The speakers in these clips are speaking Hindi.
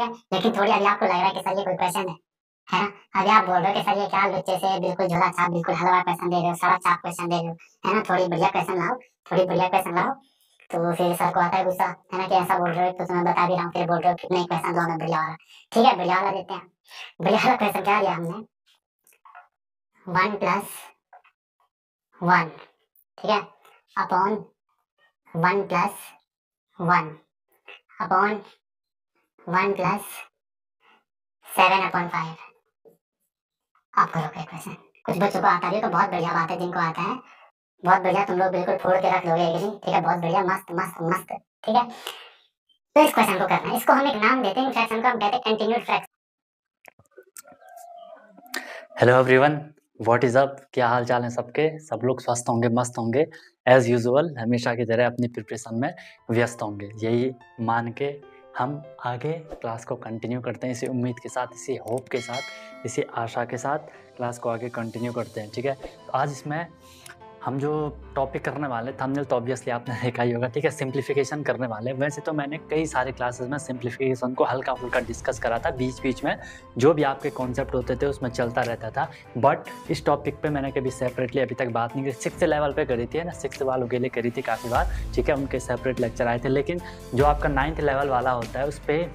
लेकिन थोड़ी अभी आपको लग रहा है कि सर ये कोई पैशन है है ना अभी आप बोल रहे हो कि सर ये क्या लुच्चे से बिल्कुल झोला छाप बिल्कुल हलवा क्वेश्चन दे रहे हो सड़ा छाप क्वेश्चन दे रहे हो है ना थोड़ी बढ़िया क्वेश्चन लाओ थोड़ी बढ़िया क्वेश्चन लाओ तो फिर सर को आता है गुस्सा है ना कि ऐसा बोल रहे हो तो तुम्हें बता भी रहा हूँ फिर बोल रहे हो कि नहीं क्वेश्चन दो मैं बढ़िया वाला ठीक है बढ़िया वाला देते हैं बढ़िया वाला क्वेश्चन क्या लिया हमने वन प्लस वन ठीक है upon one plus one upon one plus seven upon five आपको रोके क्वेश्चन कुछ बच्चों को आता भी तो बहुत बढ़िया बात है जिनको आता है बहुत बढ़िया तुम लोग बिल्कुल फोड़ के रख लोगे ठीक है बहुत बढ़िया मस्त मस्त मस्त ठीक है तो इस क्वेश्चन को करना है इसको हम एक नाम देते हैं फ्रैक्शन को हम कहते हैं continued fraction hello everyone what is up क्या हाल चाल है सबके सब लोग स्वस्थ होंगे मस्त होंगे एज यूजुअल हमेशा की तरह अपनी प्रिपरेशन में व्यस्त होंगे यही मान के हम आगे क्लास को कंटिन्यू करते हैं इसी उम्मीद के साथ इसी होप के साथ इसी आशा के साथ क्लास को आगे कंटिन्यू करते हैं ठीक है तो आज इसमें हम जो टॉपिक करने वाले थंबनेल तो ऑब्वियसली आपने देखा ही होगा ठीक है सिंप्लीफिकेशन करने वाले वैसे तो मैंने कई सारे क्लासेस में सिंप्लीफिकेशन को हल्का फुल्का डिस्कस करा था बीच बीच में जो भी आपके कॉन्सेप्ट होते थे उसमें चलता रहता था बट इस टॉपिक पे मैंने कभी सेपरेटली अभी तक बात नहीं करी सिक्स लेवल पर करी थी ना सिक्स वालों के लिए करी थी काफ़ी बार ठीक है उनके सेपरेट लेक्चर आए थे लेकिन जो आपका नाइन्थ लेवल वाला होता है उस पर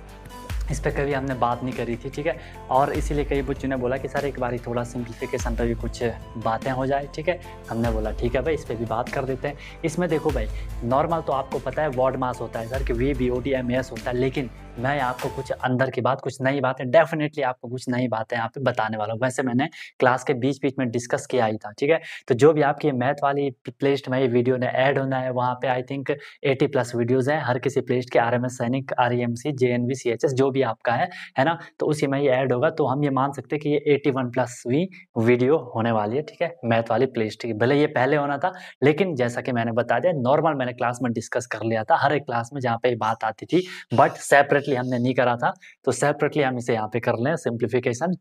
इस पर कभी हमने बात नहीं करी थी ठीक है और इसीलिए कई बच्चों ने बोला कि सर एक बार थोड़ा सिंप्लीफिकेशन पर भी कुछ बातें हो जाए ठीक है हमने बोला ठीक है भाई इस पर भी बात कर देते हैं इसमें देखो भाई नॉर्मल तो आपको पता है वार्ड मास होता है सर कि V B O D M S होता है लेकिन मैं आपको कुछ अंदर की बात कुछ नई बातें डेफिनेटली आपको कुछ नई बातें यहाँ पे बताने वाला हूँ वैसे मैंने क्लास के बीच बीच में डिस्कस किया ही था ठीक है तो जो भी आपकी मैथ वाली लिस्ट में ये वीडियो ने ऐड होना है वहाँ पे आई थिंक 80 प्लस वीडियोज हैं हर किसी लिस्ट के आर एम एस सैनिक R E M C J N V C H S जो भी आपका है है ना तो उसी में ये ऐड होगा तो हम ये मान सकते हैं कि ये 81 वन प्लस वी वीडियो होने वाली है ठीक है मैथ वाली प्ले ठीक है भले ये पहले होना था लेकिन जैसा कि मैंने बता दिया नॉर्मल मैंने क्लास में डिस्कस कर लिया था हर एक क्लास में जहाँ पे बात आती थी बट सेपरेटली हमने नहीं करा था तो सेपरेटली हम इसे यहाँ पे कर लें सिंप्लीफिकेशन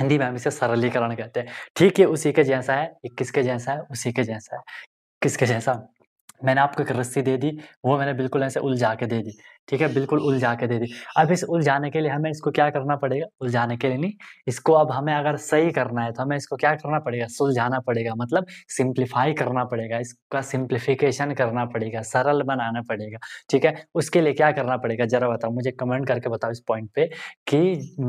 हिंदी में हम इसे सरलीकरण कहते हैं ठीक है उसी के जैसा है किसके जैसा है उसी के जैसा है किसके जैसा मैंने आपको एक रस्सी दे दी वो मैंने बिल्कुल ऐसे उलझा के दे दी ठीक है बिल्कुल उलझा के दे दी अब इस उलझाने के लिए हमें इसको क्या करना पड़ेगा उलझाने के लिए नहीं इसको अब हमें अगर सही करना है तो हमें इसको क्या करना पड़ेगा सुलझाना पड़ेगा मतलब सिंप्लीफाई करना पड़ेगा इसका सिंप्लीफिकेशन करना पड़ेगा सरल बनाना पड़ेगा ठीक है उसके लिए क्या करना पड़ेगा जरा बताओ मुझे कमेंट करके बताओ इस पॉइंट पे कि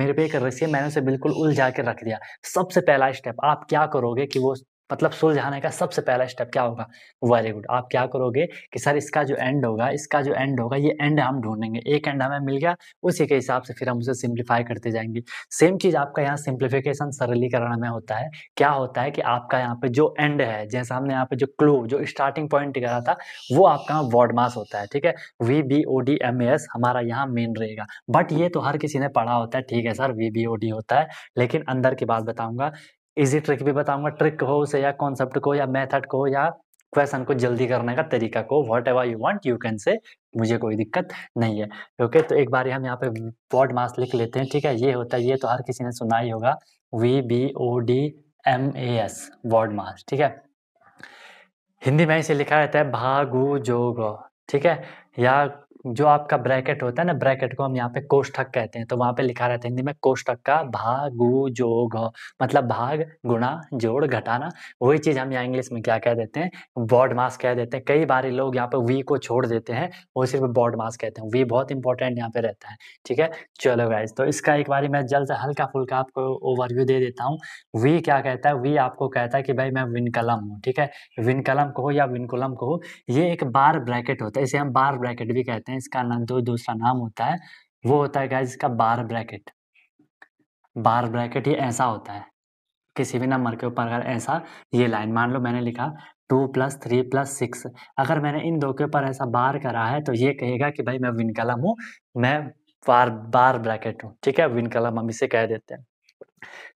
मेरे पे एक रस्सी मैंने उसे बिल्कुल उलझा के रख दिया सबसे पहला स्टेप आप क्या करोगे कि वो मतलब सुलझाने का सबसे पहला स्टेप क्या होगा वेरी गुड आप क्या करोगे कि सर इसका जो एंड होगा इसका जो एंड होगा ये एंड हम ढूंढेंगे एक एंड हमें मिल गया उसी के हिसाब से फिर हम उसे सिंप्लीफाई करते जाएंगे सेम चीज़ आपका यहाँ सिंप्लीफिकेशन सरलीकरण में होता है क्या होता है कि आपका यहाँ पे जो एंड है जैसे हमने यहाँ पे जो क्लू जो स्टार्टिंग पॉइंट करा था वो आपका यहाँ वॉर्ड मास होता है ठीक है V B O D M S हमारा यहाँ मेन रहेगा बट ये तो हर किसी ने पढ़ा होता है ठीक है sir V B O D होता है लेकिन अंदर की बात बताऊंगा इजी ट्रिक भी बताऊंगा ट्रिक हो उसे या कॉन्सेप्ट को या मेथड को या क्वेश्चन को जल्दी करने का तरीका को whatever you want you can say मुझे कोई दिक्कत नहीं है ओके okay? तो एक बार हम यहाँ पे बॉड मास लिख लेते हैं ठीक है ये होता है ये तो हर किसी ने सुना ही होगा V B O D M A S BODMAS ठीक है हिंदी में इसे लिखा रहता है भागु जोग ठीक है या जो आपका ब्रैकेट होता है ना ब्रैकेट को हम यहाँ पे कोष्ठक कहते हैं तो वहां पे लिखा रहता है हिंदी में कोष्ठक का भाग गु जोग मतलब भाग गुणा जोड़ घटाना वही चीज़ हम यहाँ इंग्लिश में क्या कह देते हैं बॉड मास कह देते हैं कई बार लोग यहाँ पे वी को छोड़ देते हैं वो सिर्फ बॉर्ड मास कहते हैं वी बहुत इंपॉर्टेंट यहाँ पे रहता है ठीक है चलो गाइज तो इसका एक बार मैं जल्द से हल्का फुल्का आपको ओवरव्यू दे देता हूँ वी क्या कहता है वी आपको कहता है कि भाई मैं विनकलम हूँ ठीक है विनकलम कहो या विनकुलम कहो ये एक बार ब्रैकेट होता है इसे हम बार ब्रैकेट भी कहते हैं हैं इसका ना दो दूसरा नाम होता है वो होता है गाइज इसका बार ब्रैकेट बार ब्रैकेट ये ऐसा होता है किसी भी नंबर के ऊपर अगर ऐसा ये लाइन मान लो मैंने लिखा two plus three plus six अगर मैंने इन दो के ऊपर ऐसा बार करा है तो ये कहेगा कि भाई मैं विन कलम हूँ मैं बार बार ब्रैकेट हूँ ठीक है विन कलम हम इसे कह देते हैं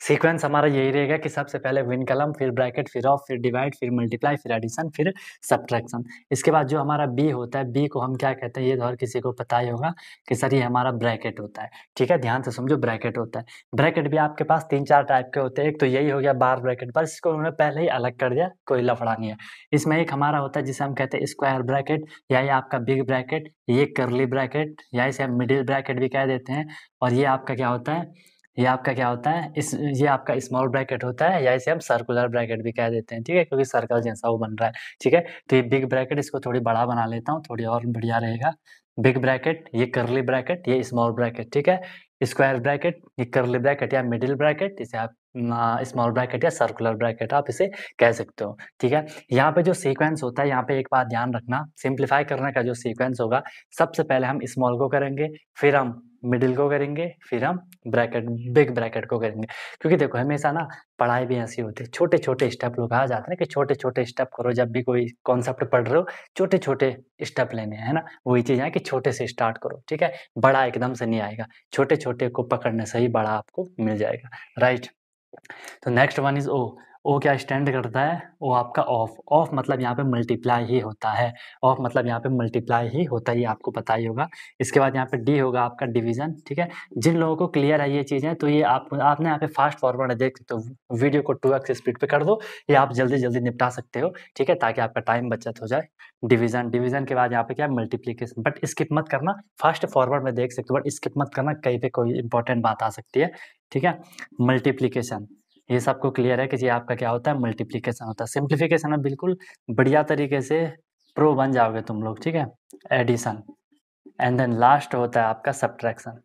सीक्वेंस हमारा यही रहेगा कि सबसे पहले विन कलम फिर ब्रैकेट फिर ऑफ फिर डिवाइड फिर मल्टीप्लाई फिर एडिशन फिर सब्ट्रैक्शन इसके बाद जो हमारा बी होता है बी को हम क्या कहते हैं ये और तो किसी को पता ही होगा कि सर ये हमारा ब्रैकेट होता है ठीक है ध्यान से समझो ब्रैकेट होता है ब्रैकेट भी आपके पास तीन चार टाइप के होते हैं एक तो यही हो गया बार ब्रैकेट पर इसको उन्होंने पहले ही अलग कर दिया कोई लफड़ा नहीं है इसमें एक हमारा होता है जिसे हम कहते हैं स्क्वायर ब्रैकेट या ये आपका बिग ब्रैकेट ये करली ब्रैकेट या इसे हम मिडिल ब्रैकेट भी कह देते हैं और ये आपका क्या होता है ये आपका क्या होता है इस ये आपका स्मॉल ब्रैकेट होता है या इसे हम सर्कुलर ब्रैकेट भी कह देते हैं ठीक है क्योंकि सर्कल जैसा वो बन रहा है ठीक है तो ये बिग ब्रैकेट इसको थोड़ी बड़ा बना लेता हूँ थोड़ी और बढ़िया रहेगा बिग ब्रैकेट ये करली ब्रैकेट ये स्मॉल ब्रैकेट ठीक है स्क्वायर ब्रैकेट ये करली ब्रैकेट या मिडिल ब्रैकेट इसे आप स्मॉल ब्रैकेट या सर्कुलर ब्रैकेट आप इसे कह सकते हो ठीक है यहाँ पे जो सीक्वेंस होता है यहाँ पे एक बात ध्यान रखना सिंप्लीफाई करने का जो सीक्वेंस होगा सबसे पहले हम स्मॉल को करेंगे फिर हम मिडिल को करेंगे फिर हम ब्रैकेट बिग ब्रैकेट को करेंगे क्योंकि देखो हमेशा ना पढ़ाई भी ऐसी होती है छोटे छोटे स्टेप लोग कहा जाते हैं कि छोटे छोटे स्टेप करो जब भी कोई कॉन्सेप्ट पढ़ रहे हो छोटे छोटे स्टेप लेने हैं ना वही चीज़ है कि छोटे से स्टार्ट करो ठीक है बड़ा एकदम से नहीं आएगा छोटे छोटे को पकड़ने से ही बड़ा आपको मिल जाएगा right The next one is O. O क्या स्टैंड करता है वो आपका ऑफ ऑफ मतलब यहाँ पे मल्टीप्लाई ही होता है ऑफ मतलब यहाँ पे मल्टीप्लाई ही होता ही आपको पता ही होगा इसके बाद यहाँ पे डी होगा आपका डिवीजन ठीक है जिन लोगों को क्लियर है ये चीज़ें तो ये आप आपने यहाँ पे फास्ट फॉरवर्ड देख सकते हो वीडियो को टू एक्स स्पीड पर कर दो ये आप जल्दी जल्दी निपटा सकते हो ठीक है ताकि आपका टाइम बचत हो जाए डिवीजन डिवीजन के बाद यहाँ पे क्या मल्टीप्लीकेशन बट स्किप मत करना फास्ट फॉरवर्ड में देख सकते हो बट स्किप मत करना कहीं पर कोई इंपॉर्टेंट बात आ सकती है ठीक है मल्टीप्लीकेशन ये सबको क्लियर है कि जी आपका क्या होता है मल्टीप्लीकेशन होता है सिंप्लीफिकेशन में बिल्कुल बढ़िया तरीके से प्रो बन जाओगे तुम लोग ठीक है एडिशन एंड देन लास्ट होता है आपका सब्ट्रैक्शन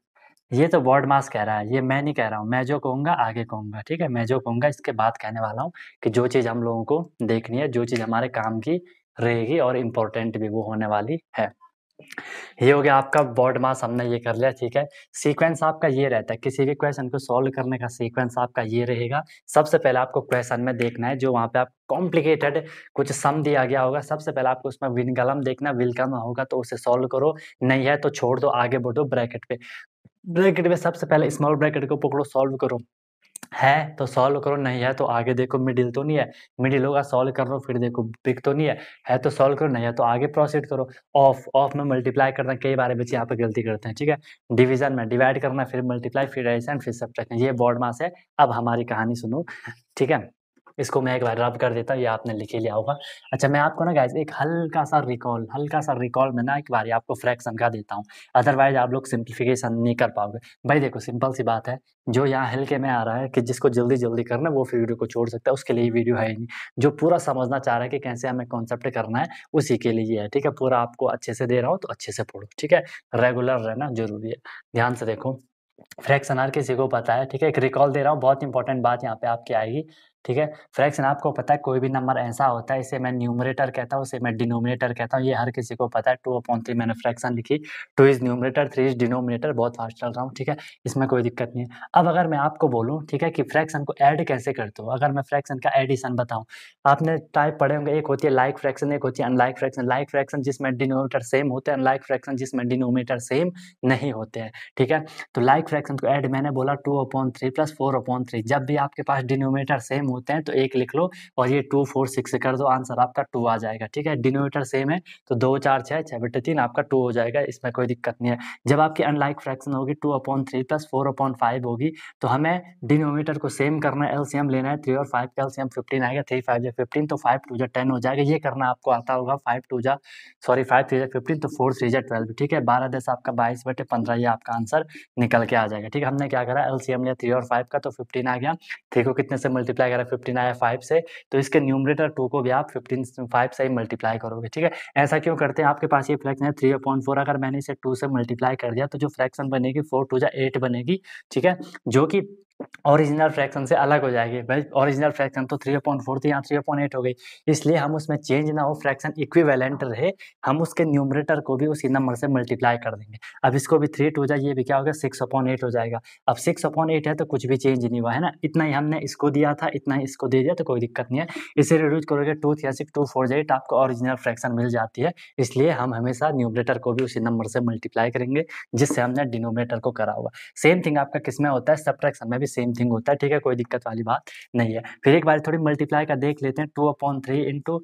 ये तो वर्ड मास कह रहा है ये मैं नहीं कह रहा हूँ मैं जो कहूँगा आगे कहूँगा ठीक है मैं जो कहूँगा इसके बाद कहने वाला हूँ कि जो चीज़ हम लोगों को देखनी है जो चीज़ हमारे काम की रहेगी और इम्पोर्टेंट भी वो होने वाली है ये हो गया आपका बॉर्ड मास हमने ये कर लिया ठीक है सीक्वेंस आपका ये रहता है किसी भी क्वेश्चन को सॉल्व करने का सीक्वेंस आपका ये रहेगा सबसे पहले आपको क्वेश्चन में देखना है जो वहाँ पे आप कॉम्प्लिकेटेड कुछ सम दिया गया होगा सबसे पहले आपको उसमें विनगलम देखना विलकम होगा तो उसे सॉल्व करो नहीं है तो छोड़ दो आगे बढ़ो ब्रैकेट पे ब्रैकेट में सबसे पहले स्मॉल ब्रैकेट को पकड़ो सॉल्व करो है तो सॉल्व करो नहीं है तो आगे देखो मिडिल तो नहीं है मिडिल होगा सॉल्व कर लो फिर देखो बिग तो नहीं है है तो सॉल्व करो नहीं है तो आगे प्रोसीड करो ऑफ ऑफ में मल्टीप्लाई करना कई बार बच्चे यहाँ पर गलती करते हैं ठीक है डिवीजन में डिवाइड करना फिर मल्टीप्लाई फिर एडिशन फिर सब ये बॉर्ड मास है अब हमारी कहानी सुनो ठीक है इसको मैं एक बार रब कर देता हूँ ये आपने लिखे लिया होगा अच्छा मैं आपको ना गाइज एक हल्का सा रिकॉल हल्का सा रिकॉल में ना एक बार आपको फ्रैक्शन का देता हूँ अदरवाइज आप लोग सिंप्लीफिकेशन नहीं कर पाओगे भाई देखो सिंपल सी बात है जो यहाँ हल्के में आ रहा है कि जिसको जल्दी जल्दी करना वो फिर वीडियो को छोड़ सकता है उसके लिए वीडियो है नहीं जो पूरा समझना चाह रहा है कि कैसे हमें कॉन्सेप्ट करना है उसी के लिए है ठीक है पूरा आपको अच्छे से दे रहा हूँ तो अच्छे से पढ़ो ठीक है रेगुलर रहना जरूरी है ध्यान से देखो फ्रैक्शन हर किसी को पता है ठीक है एक रिकॉल दे रहा हूँ बहुत इंपॉर्टेंट बात यहाँ पे आपकी आएगी ठीक है फ्रैक्शन आपको पता है कोई भी नंबर ऐसा होता है इसे मैं न्यूमरेटर कहता हूँ इसे मैं डिनोमिनेटर कहता हूँ ये हर किसी को पता है टू अपॉन थ्री मैंने फ्रैक्शन लिखी two is numerator three is denominator बहुत फास्ट चल रहा हूँ ठीक है इसमें कोई दिक्कत नहीं है अब अगर मैं आपको बोलूँ ठीक है कि फ्रैक्शन को ऐड कैसे करते हो अगर मैं फ्रैक्शन का एडिशन बताऊँ आपने टाइप पढ़े होंगे एक होती है लाइक फ्रैक्शन एक होती है अनलाइक फ्रैक्शन लाइक फ्रैक्शन जिसमें डिनोमीटर सेम होते हैं अनलाइक फ्रैक्शन जिसमें डिनोमीटर सेम नहीं होते हैं ठीक है तो लाइक फ्रैक्शन को एड मैंने बोला two upon three plus four upon three जब भी आपके पास डिनोमीटर सेम होते हैं तो एक लिख लो और ये टू फोर सिक्स कर दो आंसर आपका टू आ जाएगा ठीक है डिनोमीटर सेम है तो दो चार छः छः बटे तीन आपका टू हो जाएगा इसमें कोई दिक्कत नहीं है जब आपकी अनलाइक फ्रैक्शन होगी two upon three plus four upon five होगी तो हमें डिनोमीटर को सेम करना है एलसीएम लेना है थ्री और फाइव का एलसीएम फिफ्टीन आएगा थ्री फाइव या फिफ्टीन तो फाइव टू या टेन हो जाएगा ये करना आपको आता होगा फाइव टू या सॉरी फाइव थ्री या फिफ्टीन तो फोर थ्री या ट्वेल्व ठीक है बारह दस आपका बाईस बटे पंद्रह ये आपका आंसर निकल के आ जाएगा ठीक है हमने क्या करा एलसीएम लिया थ्री और फाइव का तो फिफ्टीन आ गया थ्री को कितने से मल्टीप्लाई अगर फिफ्टीन आया फाइव से तो इसके न्यूमरेटर टू को भी आप फिफ्टीन फाइव से ही मल्टीप्लाई करोगे ठीक है ऐसा क्यों करते हैं आपके पास ये फ्रैक्शन है थ्री पॉइंट फोर अगर मैंने इसे टू से मल्टीप्लाई कर दिया तो जो फ्रैक्शन बनेगी फोर टू या एट बनेगी ठीक है जो कि ओरिजिनल फ्रैक्शन से अलग हो जाएगी भाई ओरिजिनल फ्रैक्शन तो थ्री पॉइंट फोर थी यहाँ थ्री पॉइंट एट हो गई इसलिए हम उसमें चेंज ना हो फ्रैक्शन इक्विवेलेंट रहे हम उसके न्यूमरेटर को भी उसी नंबर से मल्टीप्लाई कर देंगे अब इसको भी थ्री टू जाए ये भी क्या होगा सिक्स अपॉन एट हो जाएगा अब सिक्स अपॉन एट है तो कुछ भी चेंज नहीं हुआ है ना इतना ही हमने इसको दिया था इतना ही इसको दे दिया तो कोई दिक्कत नहीं है इसे रिड्यूज करोगे two three six two four eight आपको ऑरिजिनल फ्रैक्शन मिल जाती है इसलिए हम हमेशा न्यूमरेटर को भी उसी नंबर से मल्टीप्लाई करेंगे जिससे हमने डिनोमरेटर को करा हुआ सेम थिंग आपका किसमें होता है सब्ट्रैक्शन में भी भी सेम थिंग होता है ठीक है कोई दिक्कत वाली बात नहीं है फिर एक बार थोड़ी मल्टीप्लाई का देख लेते हैं two upon three into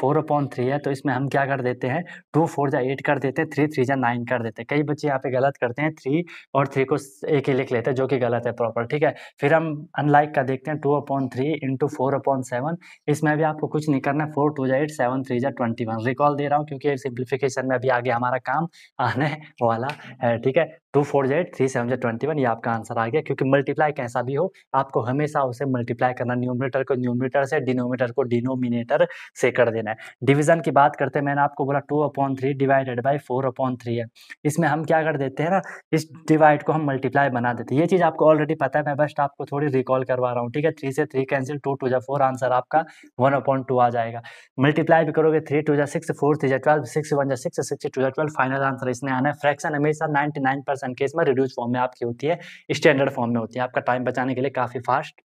four upon three है तो इसमें हम क्या कर देते हैं टू फोर जा एट कर देते हैं थ्री थ्री जा नाइन कर देते हैं कई बच्चे यहाँ पे गलत करते हैं थ्री और थ्री को एक ही लिख लेते हैं जो कि गलत है प्रॉपर ठीक है फिर हम अनलाइक का देखते हैं two upon three into four upon seven इसमें भी आपको कुछ नहीं करना है फोर टू जा एट सेवन थ्री जा ट्वेंटी वन रिकॉल दे रहा हूँ क्योंकि सिंप्लीफिकेशन में अभी आगे हमारा काम आने वाला है ठीक है टू फोर जेड थ्री सेवन जेड ट्वेंटी वन ये आपका आंसर आ गया क्योंकि मल्टीप्लाई कैसा भी हो आपको हमेशा उसे मल्टीप्लाई करना न्यूमिनेटर को न्यूमिनेटर से डिनोमीटर को डिनोमिनेटर से कर देना है डिवीजन की बात करते हैं मैंने आपको बोला two upon three divided by four upon three है इसमें हम क्या कर देते हैं ना इस डिवाइड को हम मल्टीप्लाई बना देते हैं ये चीज़ आपको ऑलरेडी पता है मैं बस आपको थोड़ी रिकॉल करवा रहा हूँ ठीक है थ्री से थ्री कैंसिल टू टू जा फोर आंसर आपका वन अपॉन टू आ जाएगा मल्टीप्लाई भी करोगे थ्री टू जा सिक्स फोर थ्री जा ट्वेल्व सिक्स वन जा सिक्स सिक्स टू जा ट्वेल्व फाइनल आंसर इसने आना है फ्रैक्शन हमेशा ninety nine percent percent case में रिड्यूस फॉर्म में आपकी होती है स्टैंडर्ड फॉर्म में होती है आपका टाइम बचाने के लिए काफ़ी फास्ट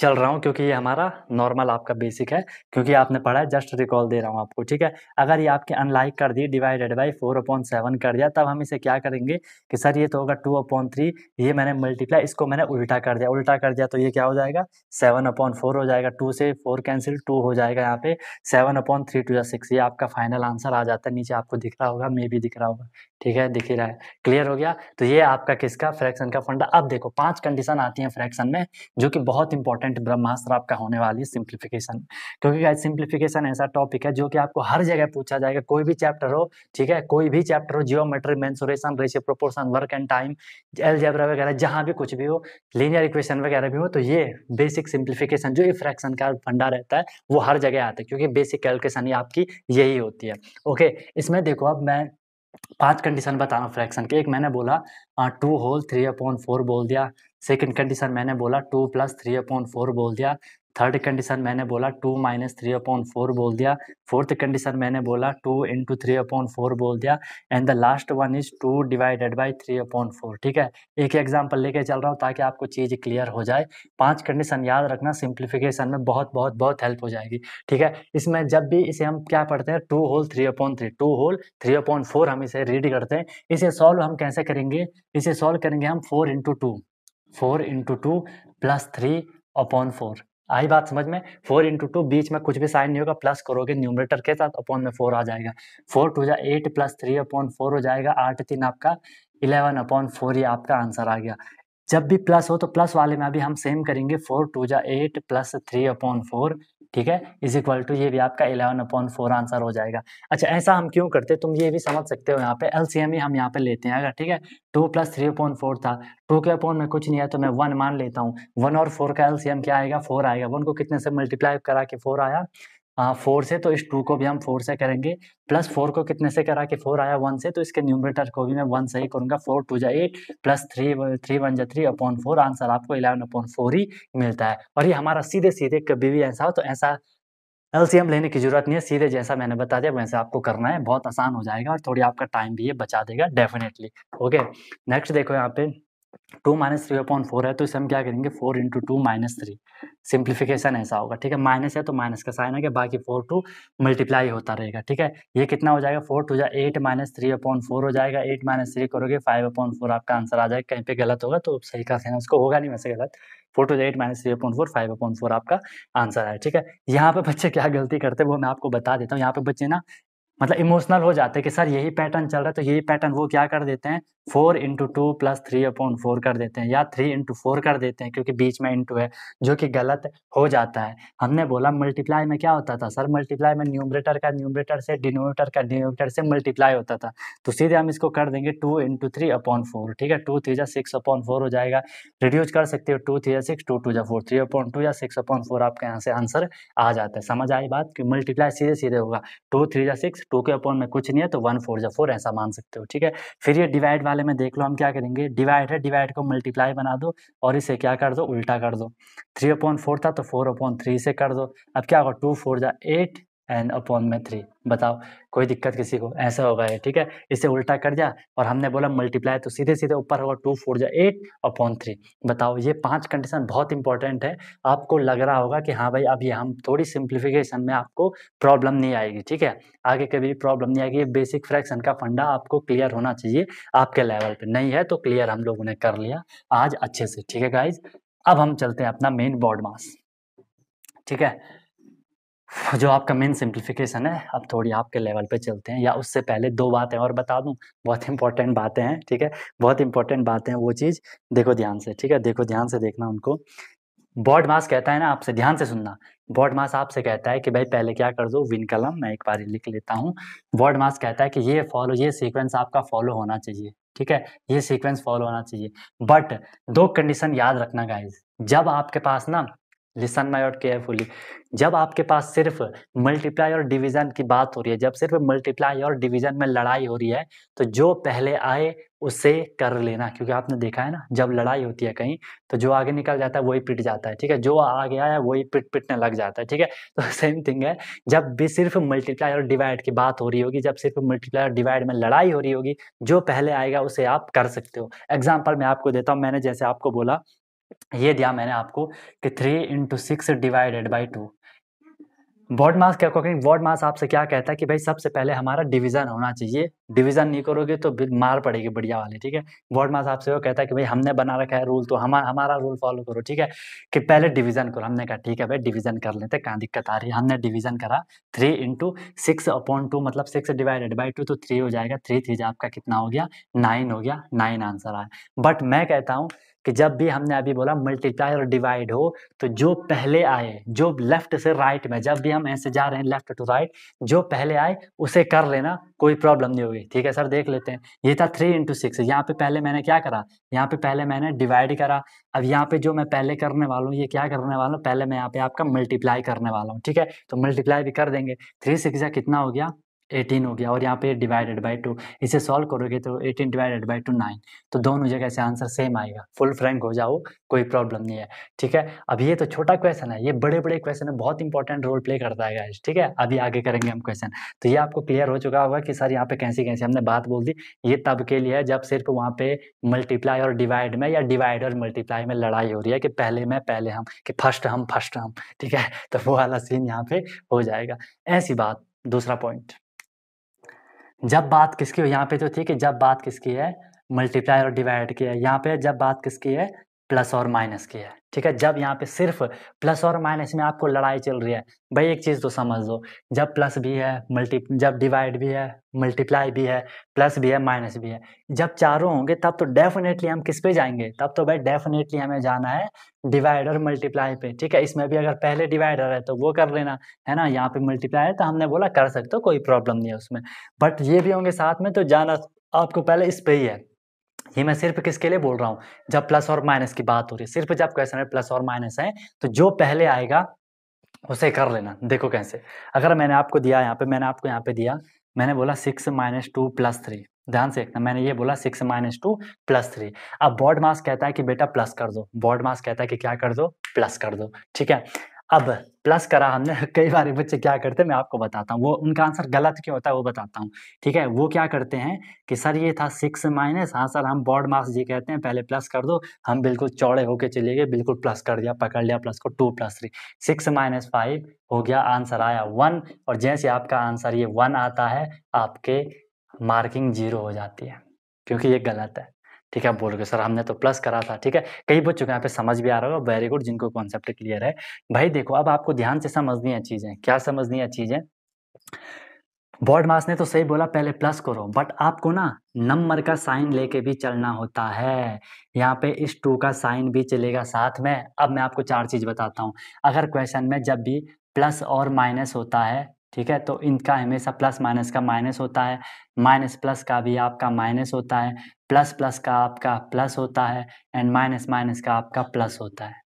चल रहा हूँ क्योंकि ये हमारा नॉर्मल आपका बेसिक है क्योंकि आपने पढ़ा है जस्ट रिकॉल दे रहा हूँ आपको ठीक है अगर ये आपके अनलाइक कर दी divided by four upon seven कर दिया तब हम इसे क्या करेंगे कि सर ये तो होगा टू अपॉन थ्री ये मैंने मल्टीप्लाई इसको मैंने उल्टा कर दिया उल्टा कर दिया तो ये क्या हो जाएगा सेवन अपॉन फोर हो जाएगा टू से फोर कैंसिल टू हो जाएगा यहाँ पे सेवन अपॉन थ्री टू या सिक्स ये आपका फाइनल आंसर आ जाता है नीचे आपको दिख रहा होगा मे भी दिख रहा होगा ठीक है दिख ही रहा है क्लियर हो गया तो ये आपका किसका फ्रैक्शन का फंडा अब देखो पांच कंडीशन आती है फ्रैक्शन में जो कि बहुत इंपॉर्टेंट ब्रह्मास्त्र आपका होने वाली है सिंप्लीफिकेशन क्योंकि सिंप्लीफिकेशन ऐसा टॉपिक है जो कि आपको हर जगह पूछा जाएगा कोई भी चैप्टर हो ठीक है कोई भी चैप्टर हो geometry mensuration ratio proportion work and time एल वगैरह जहां भी कुछ भी हो लीनियर इक्वेशन वगैरह भी हो तो ये बेसिक सिंप्लीफिकेशन जो ये फ्रैक्शन का फंडा रहता है वो हर जगह आता है क्योंकि बेसिक कैलकुलेशन ही आपकी यही होती है ओके इसमें देखो अब मैं पांच कंडीशन बताना फ्रैक्शन के एक मैंने बोला two whole three upon four बोल दिया सेकंड कंडीशन मैंने बोला two plus three upon four बोल दिया थर्ड कंडीशन मैंने बोला two minus three upon four बोल दिया फोर्थ कंडीशन मैंने बोला two into three upon four बोल दिया and the last one is two divided by three upon four ठीक है एक एग्जाम्पल लेके चल रहा हूँ ताकि आपको चीज़ क्लियर हो जाए पांच कंडीशन याद रखना सिंप्लीफिकेशन में बहुत बहुत बहुत हेल्प हो जाएगी ठीक है इसमें जब भी इसे हम क्या पढ़ते हैं two whole three upon three two whole three upon four हम इसे रीड करते हैं इसे सॉल्व हम कैसे करेंगे इसे सॉल्व करेंगे हम four into two four into two plus three upon four आई बात समझ में फोर इंटू टू बीच में कुछ भी साइन नहीं होगा प्लस करोगे न्यूमरेटर के साथ अपॉन में फोर आ जाएगा फोर टू जा eight plus three upon four हो जाएगा आठ तीन आपका इलेवन अपॉन फोर ही आपका आंसर आ गया जब भी प्लस हो तो प्लस वाले में अभी हम सेम करेंगे फोर टू जा eight plus three upon four ठीक है इज इक्वल टू ये भी आपका इलेवन अपॉन फोर आंसर हो जाएगा अच्छा ऐसा हम क्यों करते तुम ये भी समझ सकते हो यहाँ पे एल सी एम ही हम यहाँ पे लेते हैं अगर ठीक है two plus three upon four था टू के अपॉन में कुछ नहीं है तो मैं वन मान लेता हूँ वन और फोर का एल सी एम क्या आएगा फोर आएगा वन को कितने से मल्टीप्लाई करा के फोर आया हाँ फोर से तो इस टू को भी हम फोर से करेंगे प्लस फोर को कितने से करा कि फोर आया वन से तो इसके न्यूमरेटर को भी मैं वन से ही करूँगा फोर टू जा eight plus three three one जा थ्री अपॉन फोर आंसर आपको इलेवन अपॉन फोर ही मिलता है और ये हमारा सीधे सीधे कभी भी ऐसा हो तो ऐसा एलसीएम लेने की जरूरत नहीं है सीधे जैसा मैंने बता दिया वैसे आपको करना है बहुत आसान हो जाएगा और थोड़ी आपका टाइम भी ये बचा देगा डेफिनेटली ओके नेक्स्ट देखो यहाँ पे two minus three upon four है तो इसे हम क्या करेंगे four into two minus three simplification ऐसा होगा ठीक है माइनस है तो माइनस का साइन है कि बाकी फोर टू मल्टीप्लाई होता रहेगा ठीक है ये कितना हो जाएगा फोर टू जा eight minus three upon four हो जाएगा एट माइनस थ्री करोगे फाइव अपॉन फोर आपका आंसर आ जाएगा कहीं पे गलत होगा तो सही का साइन उसको होगा नहीं वैसे गलत four two eight minus three upon four five upon four आपका आंसर है ठीक है यहाँ पे बच्चे क्या गलती करते हैं वो मैं आपको बता देता हूँ यहाँ पे बच्चे ना मतलब इमोशनल हो जाते हैं कि सर यही पैटर्न चल रहा है तो यही पैटर्न वो क्या कर देते हैं four into two plus three upon four कर देते हैं या थ्री इंटू फोर कर देते हैं क्योंकि बीच में इंटू है जो कि गलत हो जाता है हमने बोला मल्टीप्लाई में क्या होता था सर मल्टीप्लाई में न्यूमरेटर का न्यूमरेटर से डिनोमीटर का डिनोमीटर से मल्टीप्लाई होता था तो सीधे हम इसको कर देंगे two into three upon four ठीक है टू थ्री या सिक्स अपॉन फोर हो जाएगा रिड्यूज कर सकते हो टू थ्री या सिक्स टू टू या फोर थ्री अपॉन टू या सिक्स अपॉन फोर आपके यहाँ से आंसर आ जाता है समझ आई बात कि मल्टीप्लाई सीधे सीधे होगा टू थ्री या सिक्स टू के अपॉन में कुछ नहीं है तो वन फोर जा फोर ऐसा मान सकते हो ठीक है फिर ये डिवाइड वाले में देख लो हम क्या करेंगे डिवाइड है डिवाइड को मल्टीप्लाई बना दो और इसे क्या कर दो उल्टा कर दो थ्री अपॉन फोर था तो फोर अपॉन थ्री से कर दो अब क्या होगा टू फोर जा एट एन अपॉन में थ्री बताओ कोई दिक्कत किसी को ऐसा होगा ये ठीक है इसे उल्टा कर जा और हमने बोला मल्टीप्लाई तो सीधे सीधे ऊपर होगा टू फोर जा एट अपॉन थ्री बताओ ये पांच कंडीशन बहुत इंपॉर्टेंट है आपको लग रहा होगा कि हाँ भाई अब ये हम थोड़ी सिंप्लीफिकेशन में आपको प्रॉब्लम नहीं आएगी ठीक है आगे कभी प्रॉब्लम नहीं आएगी ये बेसिक फ्रैक्शन का फंडा आपको क्लियर होना चाहिए आपके लेवल पर नहीं है तो क्लियर हम लोगों ने कर लिया आज अच्छे से ठीक है गाइज अब हम चलते हैं अपना मेन बॉड मास ठीक है जो आपका मेन सिंप्लीफिकेशन है अब थोड़ी आपके लेवल पे चलते हैं या उससे पहले दो बातें और बता दूं बहुत इंपॉर्टेंट बातें हैं ठीक है बहुत इंपॉर्टेंट बातें हैं वो चीज़ देखो ध्यान से ठीक है देखो ध्यान से देखना उनको बॉड मास कहता है ना आपसे ध्यान से सुनना बॉड मास आपसे कहता है कि भाई पहले क्या कर दो विन कलम मैं एक बार लिख लेता हूँ बॉड मास कहता है कि ये फॉलो ये सीक्वेंस आपका फॉलो होना चाहिए ठीक है ये सीक्वेंस फॉलो होना चाहिए बट दो कंडीशन याद रखना गाइज जब आपके पास ना लिसन माई और केयरफुली जब आपके पास सिर्फ मल्टीप्लाई और डिवीजन की बात हो रही है जब सिर्फ मल्टीप्लाई और डिवीजन में लड़ाई हो रही है तो जो पहले आए उसे कर लेना क्योंकि आपने देखा है ना जब लड़ाई होती है कहीं तो जो आगे निकल जाता है वही पिट जाता है ठीक है जो आगे आया वही पिट पिटने लग जाता है ठीक है तो सेम थिंग है जब भी सिर्फ मल्टीप्लाई और डिवाइड की बात हो रही होगी जब सिर्फ मल्टीप्लाई और डिवाइड में लड़ाई हो रही होगी जो पहले आएगा उसे आप कर सकते हो एग्जाम्पल मैं आपको देता हूँ मैंने जैसे आपको बोला ये दिया मैंने आपको कि three into six divided by two BODMAS क्या अकॉर्डिंग वर्ड मास आपसे क्या कहता है कि भाई सबसे पहले हमारा डिवीजन होना चाहिए डिवीजन नहीं करोगे तो मार पड़ेगी बढ़िया वाली ठीक है वर्ड मास आपसे वो कहता है कि भाई हमने बना रखा है रूल तो हमारा हमारा रूल फॉलो करो ठीक है कि पहले डिवीजन करो हमने कहा ठीक है भाई डिवीजन कर लेते कहाँ दिक्कत आ रही है हमने डिवीजन करा three into six upon two मतलब सिक्स डिवाइडेड बाई टू तो थ्री हो जाएगा थ्री थ्री आपका कितना हो गया नाइन हो गया नाइन आंसर आया बट मैं कहता हूँ कि जब भी हमने अभी बोला मल्टीप्लाई और डिवाइड हो तो जो पहले आए जो लेफ्ट से राइट में जब भी हम ऐसे जा रहे हैं लेफ्ट टू राइट जो पहले आए उसे कर लेना कोई प्रॉब्लम नहीं होगी ठीक है सर देख लेते हैं ये था थ्री इंटू सिक्स यहाँ पे पहले मैंने क्या करा यहाँ पे पहले मैंने डिवाइड करा अब यहाँ पे जो मैं पहले करने वाला हूँ ये क्या करने वाला हूँ पहले मैं यहाँ पे आपका मल्टीप्लाई करने वाला हूँ ठीक है तो मल्टीप्लाई भी कर देंगे थ्री सिक्स कितना हो गया एटीन हो गया और यहाँ पे डिवाइडेड बाई टू इसे सॉल्व करोगे तो eighteen divided by two nine तो दोनों जगह से आंसर सेम आएगा फुल फ्रैंक हो जाओ कोई प्रॉब्लम नहीं है ठीक है अब ये तो छोटा क्वेश्चन है ये बड़े बड़े क्वेश्चन है बहुत इंपॉर्टेंट रोल प्ले करता है गाइस ठीक है अभी आगे करेंगे हम क्वेश्चन तो ये आपको क्लियर हो चुका होगा कि सर यहाँ पे कैसी कैसी हमने बात बोल दी ये तब के लिए है जब सिर्फ वहाँ पे मल्टीप्लाई और डिवाइड में या डिवाइड और मल्टीप्लाई में लड़ाई हो रही है कि पहले मैं पहले हम कि फर्स्ट हम फर्स्ट हम ठीक है तो वो वाला सीन यहाँ पे हो जाएगा ऐसी बात दूसरा पॉइंट जब बात किसकी हो यहाँ पे तो थी कि जब बात किसकी है मल्टीप्लाई और डिवाइड की है यहाँ पे जब बात किसकी है प्लस और माइनस की है ठीक है जब यहाँ पे सिर्फ प्लस और माइनस में आपको लड़ाई चल रही है भाई एक चीज़ तो समझ लो जब प्लस भी है मल्टी जब डिवाइड भी है मल्टीप्लाई भी है प्लस भी है माइनस भी है जब चारों होंगे तब तो डेफिनेटली हम किस पे जाएंगे तब तो भाई डेफिनेटली हमें जाना है डिवाइड और मल्टीप्लाई पे ठीक है इसमें भी अगर पहले डिवाइडर है तो वो कर लेना है ना यहाँ पे मल्टीप्लाई है तो हमने बोला कर सकते हो कोई प्रॉब्लम नहीं है उसमें बट ये भी होंगे साथ में तो जाना आपको पहले इस पे ही है ये मैं सिर्फ किसके लिए बोल रहा हूँ जब प्लस और माइनस की बात हो रही है सिर्फ जब क्वेश्चन में प्लस और माइनस है तो जो पहले आएगा उसे कर लेना देखो कैसे अगर मैंने आपको दिया यहाँ पे मैंने आपको यहाँ पे दिया मैंने बोला six minus two plus three ध्यान से देखना मैंने ये बोला six minus two plus three अब बॉड मास कहता है कि बेटा प्लस कर दो बॉड मास कहता है कि क्या कर दो प्लस कर दो ठीक है अब प्लस करा हमने कई बार बच्चे क्या करते हैं मैं आपको बताता हूँ वो उनका आंसर गलत क्यों होता है वो बताता हूँ ठीक है वो क्या करते हैं कि सर ये था सिक्स माइनस हाँ सर हम बॉर्ड मार्क्स जी कहते हैं पहले प्लस कर दो हम बिल्कुल चौड़े होके चले गए बिल्कुल प्लस कर दिया पकड़ लिया प्लस को two plus three six minus five हो गया आंसर आया वन और जैसे आपका आंसर ये वन आता है आपके मार्किंग जीरो हो जाती है क्योंकि ये गलत है ठीक है आप बोलोगे सर हमने तो प्लस करा था ठीक है कई बच्चों को यहाँ पे समझ भी आ रहा होगा वेरी गुड जिनको कॉन्सेप्ट क्लियर है भाई देखो अब आपको ध्यान से समझनी है चीज़ें क्या समझनी है चीज़ें बॉर्ड मास ने तो सही बोला पहले प्लस करो बट आपको ना नंबर का साइन लेके भी चलना होता है यहाँ पे इस टू का साइन भी चलेगा साथ में अब मैं आपको चार चीज़ बताता हूँ अगर क्वेश्चन में जब भी प्लस और माइनस होता है ठीक है तो इनका हमेशा प्लस माइनस का माइनस होता है माइनस प्लस का भी आपका माइनस होता है प्लस प्लस का आपका प्लस होता है एंड माइनस माइनस का आपका प्लस होता है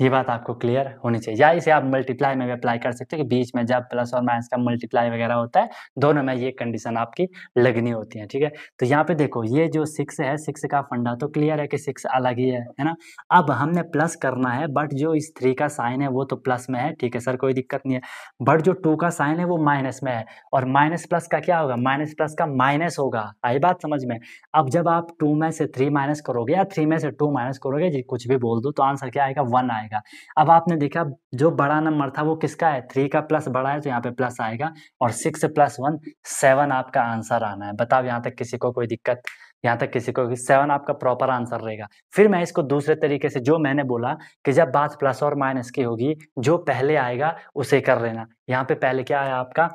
ये बात आपको क्लियर होनी चाहिए या इसे आप मल्टीप्लाई में भी अप्लाई कर सकते हैं कि बीच में जब प्लस और माइनस का मल्टीप्लाई वगैरह होता है दोनों में ये कंडीशन आपकी लगनी होती है ठीक है तो यहाँ पे देखो ये जो सिक्स है सिक्स का फंडा तो क्लियर है कि सिक्स अलग ही है है ना अब हमने प्लस करना है बट जो इस थ्री का साइन है वो तो प्लस में है ठीक है सर कोई दिक्कत नहीं है बट जो टू का साइन है वो माइनस में है और माइनस प्लस का क्या होगा माइनस प्लस का माइनस होगा आई बात समझ में अब जब आप टू में से थ्री माइनस करोगे या थ्री में से टू माइनस करोगे कुछ भी बोल दो तो आंसर क्या आएगा वन आएगा आएगा अब आपने देखा जो बड़ा नंबर था वो किसका है थ्री का प्लस बड़ा है तो यहाँ पे प्लस आएगा और सिक्स प्लस वन सेवन आपका आंसर आना है बताओ यहाँ तक किसी को कोई दिक्कत यहाँ तक किसी को सेवन आपका प्रॉपर आंसर रहेगा फिर मैं इसको दूसरे तरीके से जो मैंने बोला कि जब बात प्लस और माइनस की होगी जो पहले आएगा उसे कर लेना यहाँ पे पहले क्या आया आपका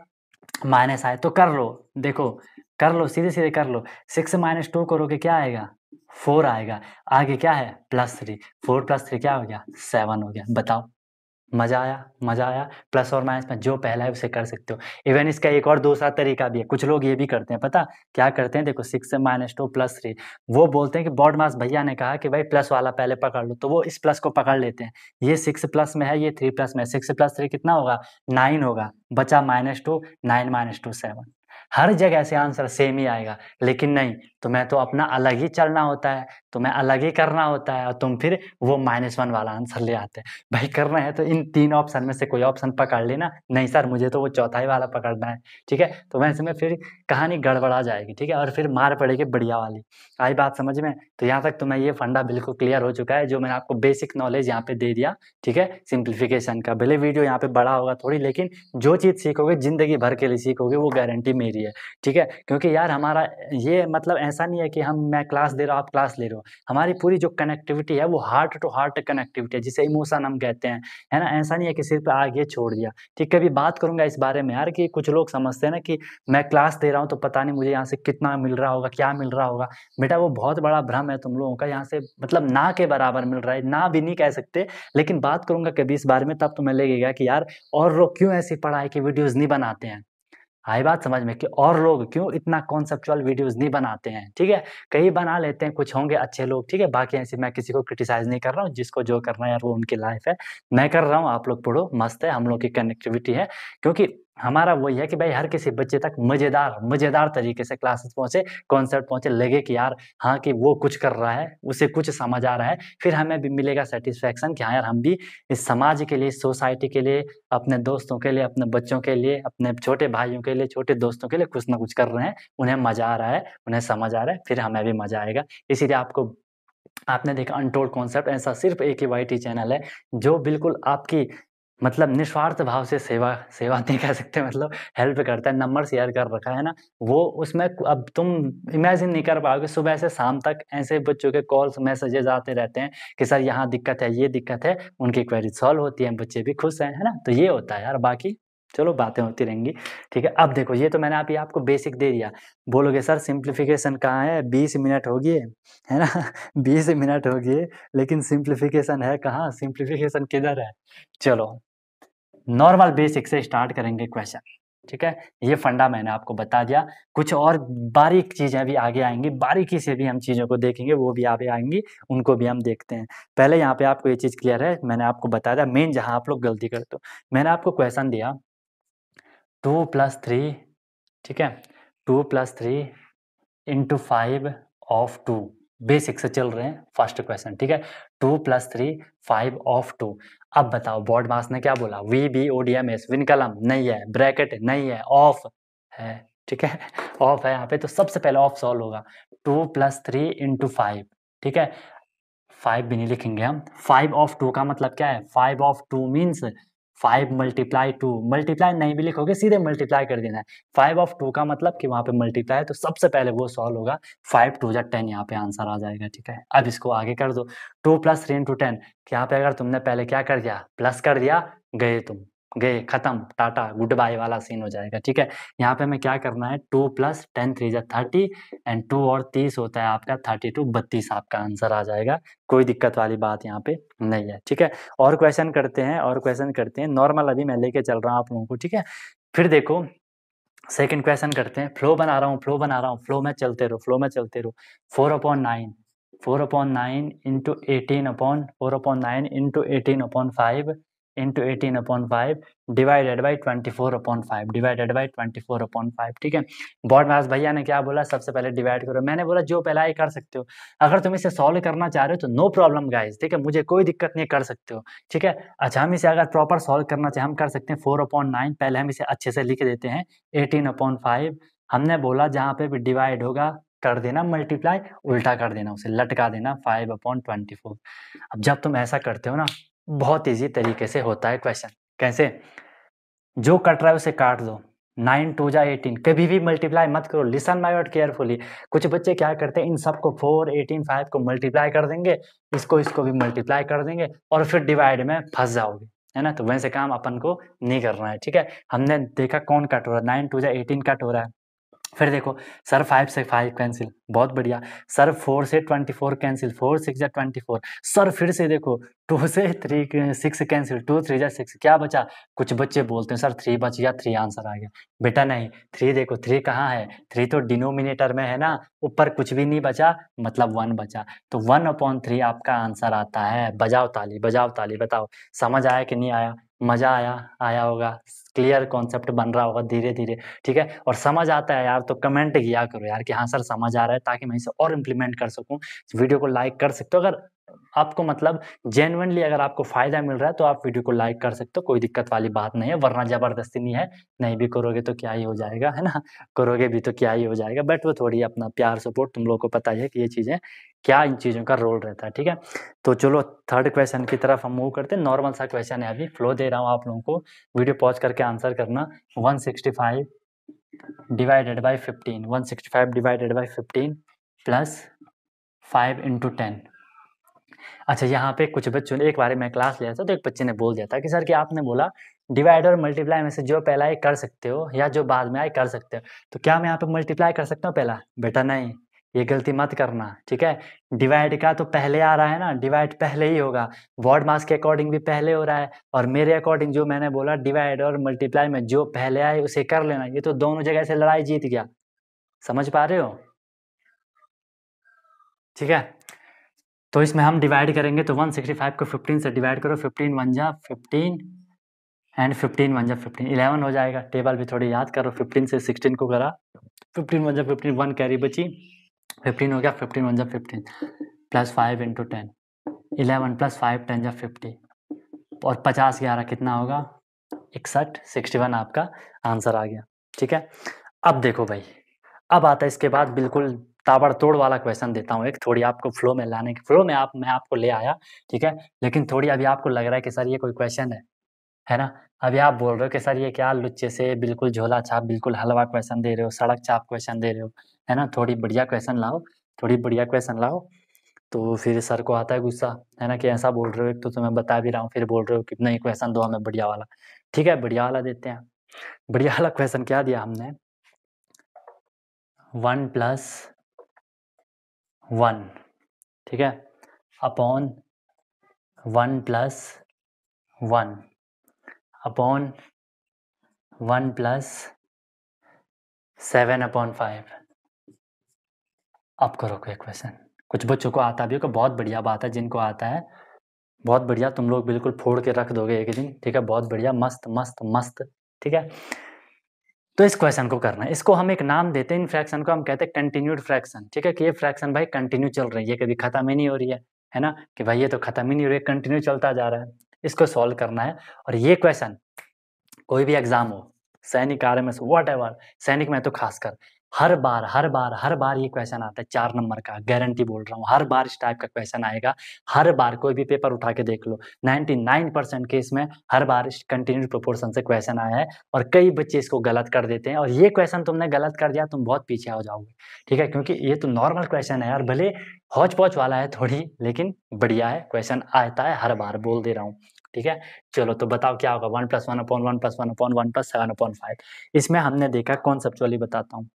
माइनस आए तो कर लो देखो कर लो सीधे सीधे कर लो सिक्स माइनस टू करोगे क्या आएगा फोर आएगा आगे क्या है plus three four plus three क्या हो गया सेवन हो गया बताओ मजा आया मजा आया प्लस और माइनस में जो पहला है उसे कर सकते हो इवन इसका एक और दूसरा तरीका भी है कुछ लोग ये भी करते हैं पता क्या करते हैं देखो सिक्स से माइनस टू प्लस थ्री वो बोलते हैं कि बॉड मास भैया ने कहा कि भाई प्लस वाला पहले पकड़ लो तो वो इस प्लस को पकड़ लेते हैं ये सिक्स प्लस में है ये थ्री प्लस में सिक्स प्लस थ्री कितना होगा नाइन होगा बचा minus two nine minus two seven हर जगह से आंसर सेम ही आएगा लेकिन नहीं तुम्हें तो अपना अलग ही चलना होता है तुम्हें अलग ही करना होता है और तुम फिर वो माइनस वन वाला आंसर ले आते हैं भाई करना है तो इन तीन ऑप्शन में से कोई ऑप्शन पकड़ लेना नहीं सर मुझे तो वो चौथा ही वाला पकड़ना है ठीक है तो वैसे में फिर कहानी गड़बड़ा जाएगी ठीक है और फिर मार पड़ेगी बढ़िया वाली आई बात समझ में तो यहाँ तक तुम्हें ये फंडा बिल्कुल क्लियर हो चुका है जो मैंने आपको बेसिक नॉलेज यहाँ पे दे दिया ठीक है सिंप्लीफिकेशन का भले वीडियो यहाँ पे बड़ा होगा थोड़ी लेकिन जो चीज़ सीखोगे ज़िंदगी भर के लिए सीखोगे वो गारंटी मेरी है ठीक है क्योंकि यार हमारा ये मतलब ऐसा ऐसा नहीं है कि हम मैं क्लास दे रहा हूँ आप क्लास ले रहे हो हमारी पूरी जो कनेक्टिविटी है वो हार्ट टू हार्ट कनेक्टिविटी है जिसे इमोशन हम कहते हैं है ना ऐसा नहीं है कि सिर्फ आगे छोड़ दिया ठीक कभी बात करूंगा इस बारे में यार कि कुछ लोग समझते हैं ना कि मैं क्लास दे रहा हूँ तो पता नहीं मुझे यहाँ से कितना मिल रहा होगा क्या मिल रहा होगा बेटा वो बहुत बड़ा भ्रम है तुम लोगों का यहाँ से मतलब ना के बराबर मिल रहा है ना भी नहीं कह सकते लेकिन बात करूंगा कभी इस बारे में तब तुम्हें लगेगा कि यार और लोग क्यों ऐसी पढ़ाई की वीडियोज़ नहीं बनाते हैं आई बात समझ में कि और लोग क्यों इतना कॉन्सेप्चुअल वीडियोस नहीं बनाते हैं ठीक है कहीं बना लेते हैं कुछ होंगे अच्छे लोग ठीक है बाकी ऐसे मैं किसी को क्रिटिसाइज नहीं कर रहा हूँ जिसको जो करना है यार वो उनकी लाइफ है मैं कर रहा हूँ आप लोग पढ़ो मस्त है हम लोग की कनेक्टिविटी है क्योंकि हमारा वही है कि भाई हर किसी बच्चे तक मज़ेदार मज़ेदार तरीके से क्लासेस पहुँचे कॉन्सर्ट पहुँचे लगे कि यार हाँ कि वो कुछ कर रहा है उसे कुछ समझ आ रहा है फिर हमें भी मिलेगा सेटिस्फेक्शन कि हाँ यार हम भी इस समाज के लिए सोसाइटी के लिए अपने दोस्तों के लिए अपने बच्चों के लिए अपने छोटे भाइयों के लिए छोटे दोस्तों के लिए कुछ ना कुछ कर रहे हैं उन्हें मज़ा आ रहा है उन्हें समझ आ रहा है फिर हमें भी मज़ा आएगा इसीलिए आपको आपने देखा अनटोल्ड कॉन्सेप्ट ऐसा सिर्फ एक ही वाई चैनल है जो बिल्कुल आपकी मतलब निस्वार्थ भाव से सेवा सेवा नहीं कह सकते मतलब हेल्प करता है नंबर शेयर कर रखा है ना वो उसमें अब तुम इमेजिन नहीं कर पाओगे सुबह से शाम तक ऐसे बच्चों के कॉल्स मैसेजेस आते रहते हैं कि सर यहाँ दिक्कत है ये दिक्कत है उनकी क्वेरी सॉल्व होती है बच्चे भी खुश हैं है ना तो ये होता है यार बाकी चलो बातें होती रहेंगी ठीक है अब देखो ये तो मैंने ही आपको बेसिक दे दिया बोलोगे सर सिंप्लीफिकेशन कहाँ है बीस मिनट होगी है ना बीस मिनट होगी लेकिन सिंप्लीफिकेशन है कहाँ सिंप्लीफिकेशन किधर है चलो नॉर्मल बेसिक से स्टार्ट करेंगे क्वेश्चन ठीक है ये फंडा मैंने आपको बता दिया कुछ और बारीक चीज़ें भी आगे आएंगी बारीकी से भी हम चीज़ों को देखेंगे वो भी आगे आएंगी उनको भी हम देखते हैं पहले यहाँ पे आपको ये चीज़ क्लियर है मैंने आपको बता दिया मेन जहां आप लोग गलती करते हो मैंने आपको क्वेश्चन दिया टू प्लस थ्री ठीक है two plus three into five of two basic से चल रहे हैं फर्स्ट क्वेश्चन ठीक है two plus three five of two अब बताओ बॉर्ड मास ने क्या बोला V B O D M S vinculum नहीं है ब्रैकेट नहीं है ऑफ है ठीक है ऑफ है यहाँ पे तो सबसे पहले ऑफ सॉल्व होगा two plus three into five ठीक है फाइव भी नहीं लिखेंगे हम फाइव ऑफ टू का मतलब क्या है five of two means five multiply two multiply नहीं भी लिखोगे सीधे मल्टीप्लाई कर देना है फाइव ऑफ टू का मतलब कि वहाँ पे मल्टीप्लाई है तो सबसे पहले वो सॉल्व होगा फाइव टू या टेन यहाँ पे आंसर आ जाएगा ठीक है अब इसको आगे कर दो two plus three into ten यहाँ पे अगर तुमने पहले क्या कर दिया प्लस कर दिया गए तुम गए खत्म टाटा गुड बाय वाला सीन हो जाएगा ठीक है यहाँ पे हमें क्या करना है टू प्लस टेन थ्री जै थर्टी एंड टू और तीस होता है आपका थर्टी टू बत्तीस आपका आंसर आ जाएगा कोई दिक्कत वाली बात यहाँ पे नहीं है ठीक है और क्वेश्चन करते हैं और क्वेश्चन करते हैं नॉर्मल अभी मैं लेके चल रहा हूँ आप लोगों को ठीक है फिर देखो सेकेंड क्वेश्चन करते हैं फ्लो बना रहा हूँ फ्लो बना रहा हूँ फ्लो में चलते रहो फ्लो में चलते रहो four upon nine four upon nine into eighteen upon four upon nine into eighteen upon five into eighteen upon five divided by twenty four upon five divided by twenty four upon five ठीक है बॉड मास भैया ने क्या बोला सबसे पहले डिवाइड करो मैंने बोला जो पहला ही कर सकते हो अगर तुम इसे सॉल्व करना चाह रहे हो तो नो प्रॉब्लम गाइज ठीक है मुझे कोई दिक्कत नहीं कर सकते हो ठीक है अच्छा हम इसे अगर प्रॉपर सॉल्व करना चाहे हम कर सकते हैं फोर अपॉन नाइन पहले हम इसे अच्छे से लिख देते हैं एटीन अपॉन फाइव हमने बोला जहाँ पे भी डिवाइड होगा कर देना मल्टीप्लाई उल्टा कर देना उसे लटका देना फाइव अपॉन ट्वेंटी फोर अब जब तुम ऐसा करते हो ना बहुत इजी तरीके से होता है क्वेश्चन कैसे जो कट रहा है उसे काट दो नाइन टू जा एटीन कभी भी मल्टीप्लाई मत करो लिसन माई वर्ड केयरफुली कुछ बच्चे क्या करते हैं इन सब को फोर एटीन फाइव को मल्टीप्लाई कर देंगे इसको इसको भी मल्टीप्लाई कर देंगे और फिर डिवाइड में फंस जाओगे है ना तो वैसे काम अपन को नहीं करना है ठीक है हमने देखा कौन कट हो रहा है नाइन टू जा एटीन कट हो रहा है फिर देखो सर फाइव से फाइव कैंसिल बहुत बढ़िया सर फोर से twenty four cancel four six या ट्वेंटी फोर सर फिर से देखो टू से three six cancel two three या सिक्स क्या बचा कुछ बच्चे बोलते हैं सर थ्री बच गया थ्री आंसर आ गया बेटा नहीं थ्री देखो थ्री कहाँ है थ्री तो डिनोमिनेटर में है ना ऊपर कुछ भी नहीं बचा मतलब वन बचा तो वन अपॉन थ्री आपका आंसर आता है बजाओ ताली बजाओ ताली बताओ समझ आया कि नहीं आया मज़ा आया आया होगा क्लियर कॉन्सेप्ट बन रहा होगा धीरे धीरे ठीक है और समझ आता है यार तो कमेंट किया करो यार कि हाँ सर समझ आ रहा है ताकि मैं इसे और इम्प्लीमेंट कर सकूँ वीडियो को लाइक कर सकते हो अगर आपको मतलब जेनुअनली अगर आपको फायदा मिल रहा है तो आप वीडियो को लाइक कर सकते हो कोई दिक्कत वाली बात नहीं है वरना जबरदस्ती नहीं है नहीं भी करोगे तो क्या ही हो जाएगा है ना करोगे भी तो क्या ही हो जाएगा बट वो थोड़ी अपना प्यार सपोर्ट तुम लोगों को पता ही है कि ये चीज़ें क्या इन चीज़ों का रोल रहता है ठीक है तो चलो थर्ड क्वेश्चन की तरफ हम मूव करते हैं नॉर्मल सा क्वेश्चन है अभी फ्लो दे रहा हूँ आप लोगों को वीडियो पॉज करके आंसर करना 165 divided by 15 165 divided by 15 plus 5 into ten अच्छा यहाँ पे कुछ बच्चों ने एक बार मैं क्लास लिया था तो एक बच्चे ने बोल दिया था कि सर कि आपने बोला डिवाइड और मल्टीप्लाई में से जो पहला आए कर सकते हो या जो बाद में आए कर सकते हो तो क्या मैं यहाँ पे मल्टीप्लाई कर सकता हूँ पहला बेटा नहीं ये गलती मत करना ठीक है डिवाइड का तो पहले आ रहा है ना डिवाइड पहले ही होगा वर्ड मास के अकॉर्डिंग भी पहले हो रहा है और मेरे अकॉर्डिंग जो मैंने बोला डिवाइड और मल्टीप्लाई में जो पहले आए उसे कर लेना ये तो दोनों जगह से लड़ाई जीत गया समझ पा रहे हो ठीक है तो इसमें हम डिवाइड करेंगे तो 165 को 15 से डिवाइड करो 15 वन जा फिफ्टीन एंड 15 वन जा फिफ्टीन इलेवन हो जाएगा टेबल भी थोड़ी याद करो 15 से 16 को करा 15 वन जा फिफ्टीन वन कैरी बची फिफ्टीन हो गया फिफ्टीन वन जब fifteen plus five into ten eleven plus five ten जब फिफ्टी और पचास ग्यारह कितना होगा इकसठ सिक्सटी वन आपका आंसर आ गया ठीक है अब देखो भाई अब आता है इसके बाद बिल्कुल ताबड़तोड़ वाला क्वेश्चन देता हूँ एक थोड़ी आपको फ्लो में लाने के फ्लो में आप मैं आपको ले आया ठीक है लेकिन थोड़ी अभी आपको लग रहा है कि सर ये कोई क्वेश्चन है है ना अभी आप बोल रहे हो कि सर ये क्या लुच्चे से बिल्कुल झोला छाप बिल्कुल हलवा क्वेश्चन दे रहे हो सड़क छाप क्वेश्चन दे रहे हो है ना थोड़ी बढ़िया क्वेश्चन लाओ थोड़ी बढ़िया क्वेश्चन लाओ तो फिर सर को आता है गुस्सा है ना कि ऐसा बोल रहे हो एक तो तुम्हें बता भी रहा हूँ फिर बोल रहे हो कि नहीं क्वेश्चन दो हमें बढ़िया वाला ठीक है बढ़िया वाला देते हैं बढ़िया वाला क्वेश्चन क्या दिया हमने वन प्लस वन ठीक है upon one plus one upon one plus seven upon five अब करो कोई क्वेश्चन कुछ बच्चों को आता भी होगा बहुत बढ़िया बात है जिनको आता है बहुत बढ़िया तुम लोग बिल्कुल फोड़ के रख दोगे एक दिन ठीक है बहुत बढ़िया मस्त मस्त मस्त ठीक है तो इस क्वेश्चन को करना है इसको हम एक नाम देते हैं इन फ्रैक्शन को हम कहते हैं कंटिन्यूड फ्रैक्शन ठीक है कि ये फ्रैक्शन भाई कंटिन्यू चल रही है कभी खत्म ही नहीं हो रही है है ना कि भाई ये तो खत्म ही नहीं हो रही है कंटिन्यू चलता जा रहा है इसको सॉल्व करना है और ये क्वेश्चन कोई भी एग्जाम हो Sainik R M S whatever Sainik में तो खासकर हर बार हर बार हर बार ये क्वेश्चन आता है चार नंबर का गारंटी बोल रहा हूँ हर बार इस टाइप का क्वेश्चन आएगा हर बार कोई भी पेपर उठा के देख लो 99 परसेंट केस में हर बार कंटिन्यू प्रोपोर्शन से क्वेश्चन आया है और कई बच्चे इसको गलत कर देते हैं और ये क्वेश्चन तुमने गलत कर दिया तुम बहुत पीछे हो जाओगे ठीक है क्योंकि ये तो नॉर्मल क्वेश्चन है यार भले हौच पौच वाला है थोड़ी लेकिन बढ़िया है क्वेश्चन आता है हर बार बोल दे रहा हूँ ठीक है चलो तो बताओ क्या होगा one plus one upon one plus one upon one plus seven upon five इसमें हमने देखा कौन कॉन्सेप्चुअली बताता हूँ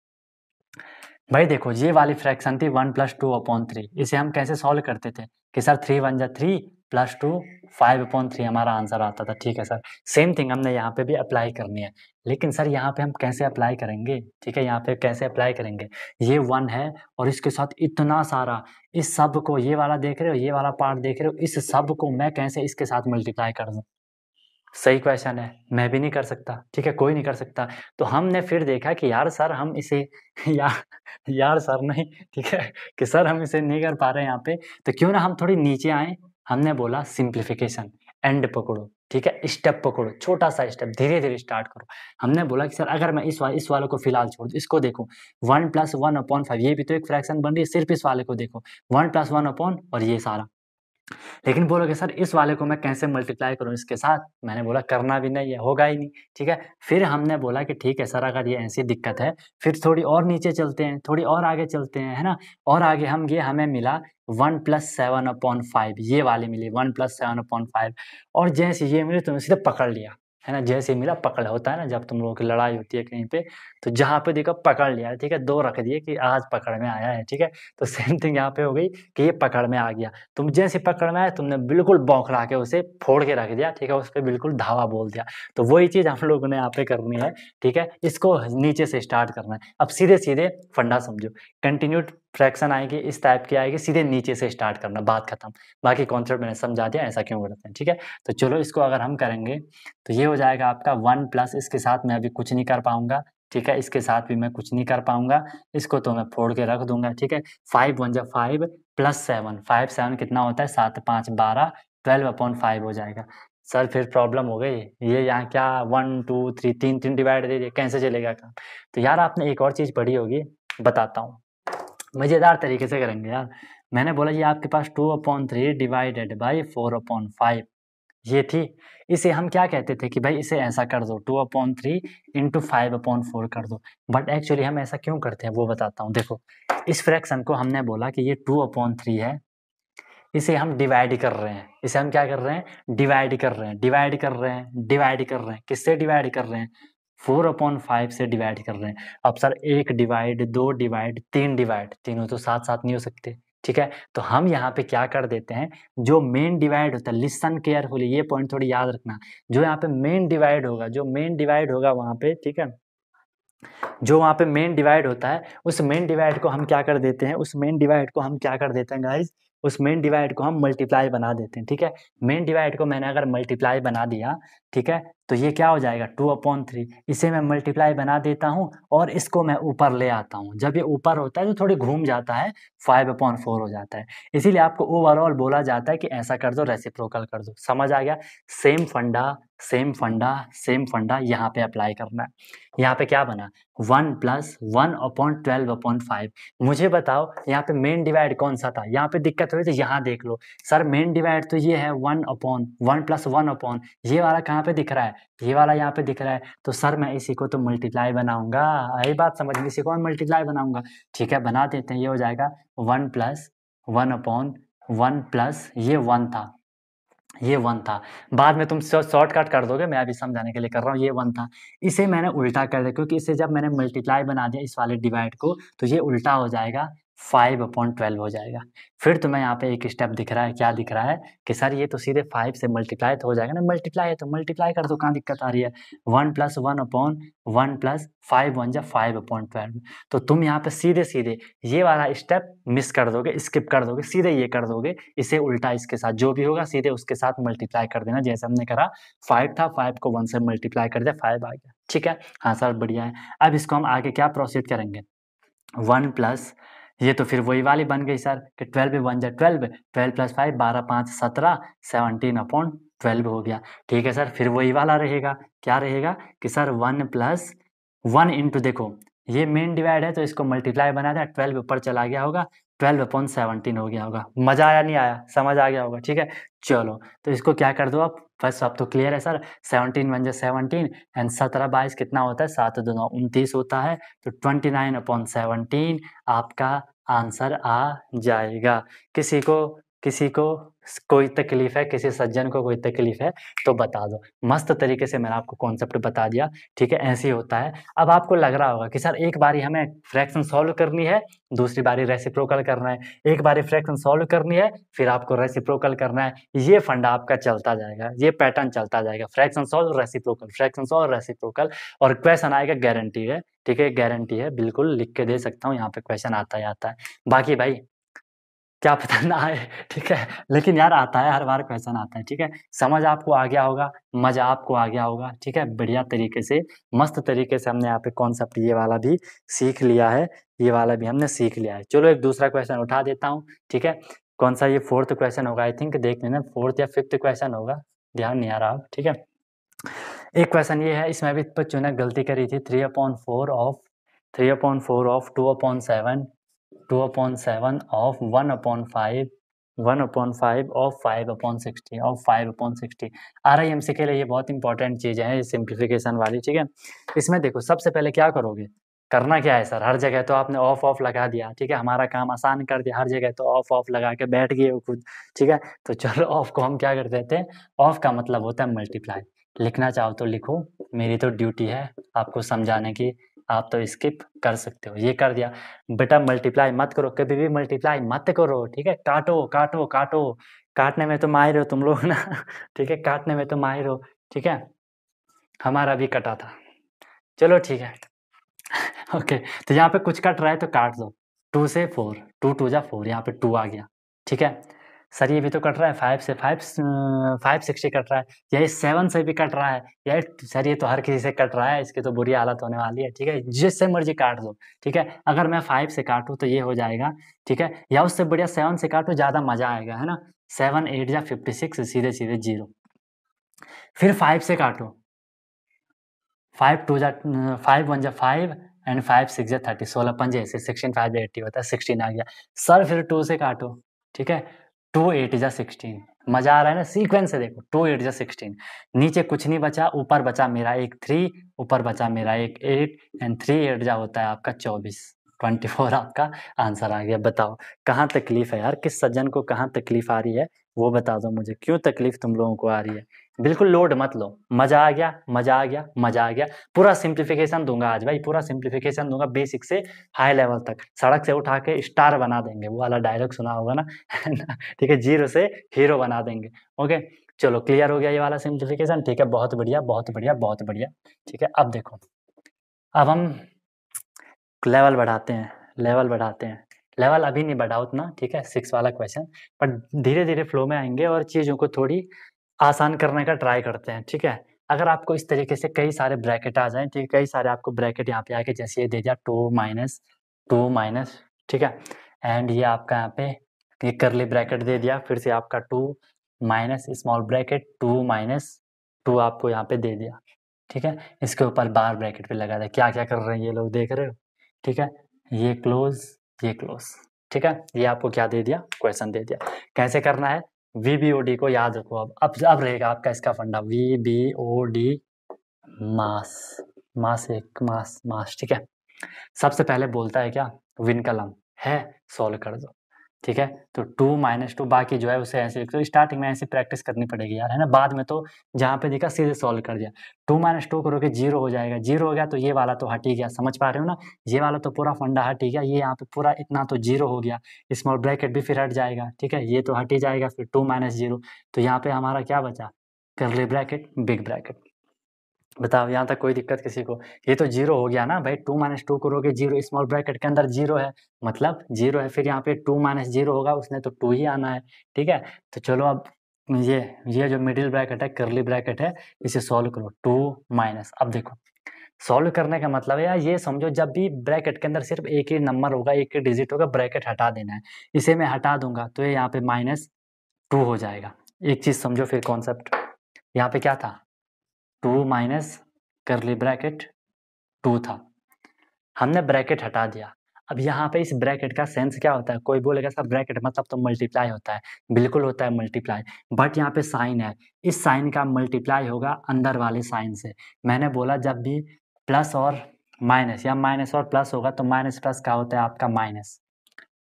भाई देखो ये वाली फ्रैक्शन थी one plus two upon three इसे हम कैसे सॉल्व करते थे कि सर थ्री वन जा three plus two five upon three हमारा आंसर आता था ठीक है सर सेम थिंग हमने यहाँ पे भी अप्लाई करनी है लेकिन सर यहाँ पे हम कैसे अप्लाई करेंगे ठीक है यहाँ पे कैसे अप्लाई करेंगे ये वन है और इसके साथ इतना सारा इस सब को ये वाला देख रहे हो ये वाला पार्ट देख रहे हो इस सब को मैं कैसे इसके साथ मल्टीप्लाई कर दूँ सही क्वेश्चन है मैं भी नहीं कर सकता ठीक है कोई नहीं कर सकता तो हमने फिर देखा कि यार सर हम इसे यार यार सर नहीं ठीक है कि सर हम इसे नहीं कर पा रहे यहाँ पे तो क्यों ना हम थोड़ी नीचे आए हमने बोला सिंप्लीफिकेशन एंड पकड़ो ठीक है स्टेप पकड़ो छोटा सा स्टेप धीरे धीरे स्टार्ट करो हमने बोला कि सर अगर मैं इस वाले इस वाले को फिलहाल छोड़ इसको देखो one plus one upon five ये भी तो एक फ्रैक्शन बन रही है सिर्फ इस वाले को देखो वन प्लस वन अपॉन और ये सारा लेकिन बोलोगे सर इस वाले को मैं कैसे मल्टीप्लाई करूँ इसके साथ मैंने बोला करना भी नहीं है होगा ही नहीं ठीक है फिर हमने बोला कि ठीक है सर अगर ये ऐसी दिक्कत है फिर थोड़ी और नीचे चलते हैं थोड़ी और आगे चलते हैं है ना और आगे हम ये हमें मिला one plus seven upon five ये वाली मिली one plus seven upon five और जैसे ये मिली तुमने सीधे पकड़ लिया है ना जैसे मिला पकड़ा होता है ना जब तुम लोगों की लड़ाई होती है कहीं पे तो जहाँ पे देखो पकड़ लिया ठीक है दो रख दिए कि आज पकड़ में आया है ठीक है तो सेम थिंग यहाँ पे हो गई कि ये पकड़ में आ गया तुम जैसे पकड़ में आए तुमने बिल्कुल बौखला के उसे फोड़ के रख दिया ठीक है उस पर बिल्कुल धावा बोल दिया तो वही चीज़ हम लोगों ने यहाँ पे करनी है ठीक है इसको नीचे से स्टार्ट करना है अब सीधे सीधे फंडा समझो कंटिन्यू फ्रैक्शन आएगी इस टाइप की आएगी सीधे नीचे से स्टार्ट करना बात खत्म बाकी कॉन्सेप्ट मैंने समझा दिया ऐसा क्यों करते हैं ठीक है तो चलो इसको अगर हम करेंगे तो ये हो जाएगा आपका वन प्लस इसके साथ मैं अभी कुछ नहीं कर पाऊंगा ठीक है इसके साथ भी मैं कुछ नहीं कर पाऊंगा इसको तो मैं फोड़ के रख दूंगा ठीक है फाइव वन जब five plus seven five seven कितना होता है सात पाँच बारह ट्वेल्व अपॉन फाइव हो जाएगा सर फिर प्रॉब्लम हो गई ये यहाँ क्या वन टू थ्री तीन तीन डिवाइड दे दिए कैसे चलेगा काम तो यार आपने एक और चीज़ पढ़ी होगी बताता हूँ मज़ेदार तरीके से करेंगे यार मैंने बोला ये आपके पास two upon three divided by four upon five ये थी इसे हम क्या कहते थे कि भाई इसे ऐसा कर दो two upon three into five upon four कर दो बट एक्चुअली हम ऐसा क्यों करते हैं वो बताता हूँ देखो इस फ्रैक्शन को हमने बोला कि ये टू अपॉन थ्री है इसे हम डिवाइड कर रहे हैं इसे हम क्या कर रहे हैं डिवाइड कर रहे हैं डिवाइड कर रहे हैं डिवाइड कर रहे हैं किससे डिवाइड कर रहे हैं फोर अपॉन फाइव से डिवाइड कर रहे हैं अब सर एक डिवाइड दो डिवाइड तीन डिवाइड तीनों तो साथ साथ नहीं हो सकते ठीक है तो हम यहाँ पे क्या कर देते हैं जो मेन डिवाइड होता है लिसन केयरफुली ये पॉइंट थोड़ी याद रखना जो यहाँ पे मेन डिवाइड होगा जो मेन डिवाइड होगा वहाँ पे ठीक है जो वहाँ पे मेन डिवाइड होता है उस मेन डिवाइड को हम क्या कर देते हैं उस मेन डिवाइड को हम क्या कर देते हैं गाइज उस मेन डिवाइड को हम मल्टीप्लाई बना देते हैं ठीक है मेन डिवाइड को मैंने अगर मल्टीप्लाई बना दिया ठीक है तो ये क्या हो जाएगा टू अपॉन थ्री इसे मैं मल्टीप्लाई बना देता हूँ और इसको मैं ऊपर ले आता हूँ जब ये ऊपर होता है तो थोड़ी घूम जाता है फाइव अपॉन फोर हो जाता है इसीलिए आपको ओवरऑल बोला जाता है कि ऐसा कर दो रेसिप्रोकल कर दो समझ आ गया सेम फंडा सेम फंडा सेम फंडा यहाँ पे अप्लाई करना है यहाँ पे क्या बना one plus one upon twelve upon five मुझे बताओ यहाँ पे मेन डिवाइड कौन सा था यहाँ पे दिक्कत हुई तो यहाँ देख लो सर मेन डिवाइड तो ये है one upon one plus one upon ये वाला कहाँ पे दिख रहा है ये वाला यहाँ पे दिख रहा है तो सर मैं इसी को तो मल्टीप्लाई बनाऊंगा यही बात समझ में इसी को मल्टीप्लाई बनाऊंगा ठीक है बना देते हैं ये हो जाएगा one plus one upon one plus ये वन था ये वन था बाद में तुम शॉर्टकट कर दोगे मैं अभी समझाने के लिए कर रहा हूँ ये वन था इसे मैंने उल्टा कर दिया क्योंकि इसे जब मैंने मल्टीप्लाई बना दिया इस वाले डिवाइड को तो ये उल्टा हो जाएगा फाइव अपॉन ट्वेल्व हो जाएगा फिर तुम्हें तो यहाँ पे एक स्टेप दिख रहा है क्या दिख रहा है कि सर ये तो सीधे फाइव से मल्टीप्लाई तो हो जाएगा ना मल्टीप्लाई है तो मल्टीप्लाई कर दो कहाँ दिक्कत आ रही है one plus one upon one plus five one जा फाइव अपॉन ट्वेल्व तो तुम यहाँ पे सीधे सीधे ये वाला स्टेप मिस कर दोगे स्किप कर दोगे सीधे ये कर दोगे इसे उल्टा इसके साथ जो भी होगा सीधे उसके साथ मल्टीप्लाई कर देना जैसे हमने करा फाइव था फाइव को वन से मल्टीप्लाई कर दिया फाइव आ गया ठीक है हाँ सर बढ़िया है अब इसको हम आगे क्या प्रोसीड करेंगे वन प्लस ये तो फिर वही वाली बन गई सर कि ट्वेल्व वन जै ट्वेल्व ट्वेल्व प्लस फाइव बारह पाँच सत्रह सेवनटीन अपॉन ट्वेल्व हो गया ठीक है सर फिर वही वाला रहेगा क्या रहेगा कि sir one plus one into देखो ये मेन डिवाइड है तो इसको मल्टीप्लाई बना दें ट्वेल्व ऊपर चला गया होगा ट्वेल्व अपॉन सेवनटीन हो गया होगा मजा आया नहीं आया समझ आ गया होगा ठीक है चलो तो इसको क्या कर दो आप बस अब तो क्लियर है सर सेवनटीन वन जो सेवनटीन एंड सत्रह बाईस कितना होता है सात दो नौ उनतीस होता है तो ट्वेंटी नाइन अपॉन सेवनटीन आपका आंसर आ जाएगा किसी को किसी को कोई तकलीफ है किसी सज्जन को कोई तकलीफ है तो बता दो मस्त तरीके से मैंने आपको कॉन्सेप्ट बता दिया ठीक है ऐसे ही होता है अब आपको लग रहा होगा कि सर एक बारी हमें फ्रैक्शन सॉल्व करनी है दूसरी बारी रेसिप्रोकल करना है एक बारी फ्रैक्शन सॉल्व करनी है फिर आपको रेसिप्रोकल करना है ये फंडा आपका चलता जाएगा ये पैटर्न चलता जाएगा fraction solve reciprocal fraction solve reciprocal और क्वेश्चन आएगा गारंटी है ठीक है गारंटी है बिल्कुल लिख के दे सकता हूँ यहाँ पे क्वेश्चन आता ही आता है बाकी भाई क्या पता ना आए ठीक है लेकिन यार आता है हर बार क्वेश्चन आता है ठीक है समझ आपको आ गया होगा मजा आपको आ गया होगा ठीक है बढ़िया तरीके से मस्त तरीके से हमने यहाँ पे कॉन्सेप्ट ये वाला भी सीख लिया है ये वाला भी हमने सीख लिया है चलो एक दूसरा क्वेश्चन उठा देता हूँ ठीक है कौन सा ये फोर्थ क्वेश्चन होगा आई थिंक देख लेना फोर्थ या फिफ्थ क्वेश्चन होगा ध्यान नहीं आ रहा आप ठीक है एक क्वेश्चन ये है इसमें भी बच्चों ने गलती करी थी three upon four of three upon four of two upon seven two upon seven of one upon five one upon five of five upon sixty of five upon sixty R I M C के लिए ये बहुत इंपॉर्टेंट चीज़ है सिंप्लीफिकेशन वाली ठीक है इसमें देखो सबसे पहले क्या करोगे करना क्या है सर हर जगह तो आपने ऑफ ऑफ लगा दिया ठीक है हमारा काम आसान कर दिया हर जगह तो ऑफ ऑफ लगा के बैठ गए खुद ठीक है तो चलो ऑफ को हम क्या कर देते हैं ऑफ का मतलब होता है मल्टीप्लाई लिखना चाहो तो लिखो मेरी तो ड्यूटी है आपको समझाने की आप तो स्किप कर सकते हो ये कर दिया बेटा मल्टीप्लाई मत करो कभी भी मल्टीप्लाई मत करो ठीक है काटो काटो काटो काटने में तो माहिर हो तुम लोग ना ठीक है काटने में तो माहिर हो ठीक है हमारा भी कटा था चलो ठीक है ओके तो यहाँ पे कुछ कट रहा है तो काट दो टू से फोर टू टू जा फोर यहाँ पे टू आ गया ठीक है सर ये भी तो कट रहा है फाइव से फाइव फाइव सिक्सटी कट रहा है या सेवन से भी कट रहा है या सर ये तो हर किसी से कट रहा है इसकी तो बुरी हालत होने वाली है ठीक है जिससे मर्जी काट दो ठीक है अगर मैं फाइव से काटू तो ये हो जाएगा ठीक है या उससे बढ़िया सेवन से काटू ज़्यादा मजा आएगा है ना सेवन एट या फिफ्टी सिक्स सीधे सीधे जीरो फिर फाइव से काटो फाइव टू जा फाइव वन जा फाइव एंड फाइव सिक्स या थर्टी सोलह पंजे से सिक्सटीन फाइव एट्टी होता है सिक्सटीन आ गया सर फिर टू से काटो ठीक है टू एट जा सिक्सटीन मजा आ रहा है ना सीक्वेंस से देखो टू एट जा सिक्सटीन नीचे कुछ नहीं बचा ऊपर बचा मेरा एक थ्री ऊपर बचा मेरा एक एट एंड थ्री एट जा होता है आपका चौबीस ट्वेंटी फोर आपका आंसर आ गया बताओ कहाँ तकलीफ है यार किस सज्जन को कहाँ तकलीफ आ रही है वो बता दो मुझे क्यों तकलीफ तुम लोगों को आ रही है बिल्कुल लोड मत लो मजा आ गया मजा आ गया मजा आ गया पूरा सिंप्लीफिकेशन दूंगा आज भाई पूरा सिंप्लीफिकेशन दूंगा बेसिक से हाई लेवल तक सड़क से उठा के स्टार बना देंगे वो वाला डायलॉग सुना होगा ना ठीक है जीरो से हीरो बना देंगे ओके चलो क्लियर हो गया ये वाला सिंप्लीफिकेशन ठीक है बहुत बढ़िया बहुत बढ़िया बहुत बढ़िया ठीक है अब देखो अब हम लेवल बढ़ाते हैं लेवल बढ़ाते हैं लेवल अभी नहीं बढ़ा उतना ठीक है सिक्स वाला क्वेश्चन पर धीरे धीरे फ्लो में आएंगे और चीज़ों को थोड़ी आसान करने का ट्राई करते हैं ठीक है अगर आपको इस तरीके से कई सारे ब्रैकेट आ जाएं ठीक है कई सारे आपको ब्रैकेट यहाँ पे आके जैसे ये दे दिया टू माइनस टू माइनस ठीक है एंड ये आपका यहाँ पे ये करली ब्रैकेट दे दिया फिर से आपका two minus small bracket two minus two आपको यहाँ पे दे दिया ठीक है इसके ऊपर बार ब्रैकेट पे लगा दिया क्या क्या कर रहे हैं ये लोग देख रहे हो ठीक है ये क्लोज ये क्लोज ठीक है ये आपको क्या दे दिया क्वेश्चन दे दिया कैसे करना है वी बी ओ डी को याद रखो अब अब अब रहेगा आपका इसका फंडा V B O D MAS MAS एक मास मास ठीक है सबसे पहले बोलता है क्या विनकलम है सॉल्व कर दो ठीक है तो टू माइनस टू बाकी जो है उसे ऐसे तो स्टार्टिंग में ऐसी प्रैक्टिस करनी पड़ेगी यार है ना बाद में तो जहाँ पे देखा सीधे सॉल्व कर दिया टू माइनस टू करोगे जीरो हो जाएगा जीरो हो गया तो ये वाला तो हट ही गया समझ पा रहे हो ना ये वाला तो पूरा फंडा हट ही गया ये यहाँ पे पूरा इतना तो जीरो हो गया स्मॉल ब्रैकेट भी फिर हट जाएगा ठीक है ये तो हट ही जाएगा फिर टू माइनस जीरो तो यहाँ पे हमारा क्या बचा करली ब्रैकेट बिग ब्रैकेट बताओ यहाँ तक कोई दिक्कत किसी को ये तो जीरो हो गया ना भाई टू माइनस टू करोगे जीरो स्मॉल ब्रैकेट के अंदर जीरो है मतलब जीरो है फिर यहाँ पे टू माइनस जीरो होगा उसने तो टू ही आना है ठीक है तो चलो अब ये ये जो मिडिल ब्रैकेट है करली ब्रैकेट है इसे सॉल्व करो टू माइनस अब देखो सॉल्व करने का मतलब है यार ये समझो जब भी ब्रैकेट के अंदर सिर्फ एक ही नंबर होगा एक ही डिजिट होगा ब्रैकेट हटा देना है इसे मैं हटा दूंगा तो ये यहाँ पे माइनस टू हो जाएगा एक चीज़ समझो फिर कॉन्सेप्ट यहाँ पे क्या था two minus curly bracket two था हमने ब्रैकेट हटा दिया अब यहाँ पे इस ब्रैकेट का सेंस क्या होता है कोई बोलेगा सर ब्रैकेट मतलब तो मल्टीप्लाई होता है बिल्कुल होता है मल्टीप्लाई बट यहाँ पे साइन है इस साइन का मल्टीप्लाई होगा अंदर वाले साइन से मैंने बोला जब भी प्लस और माइनस या माइनस और प्लस होगा तो माइनस प्लस क्या होता है आपका माइनस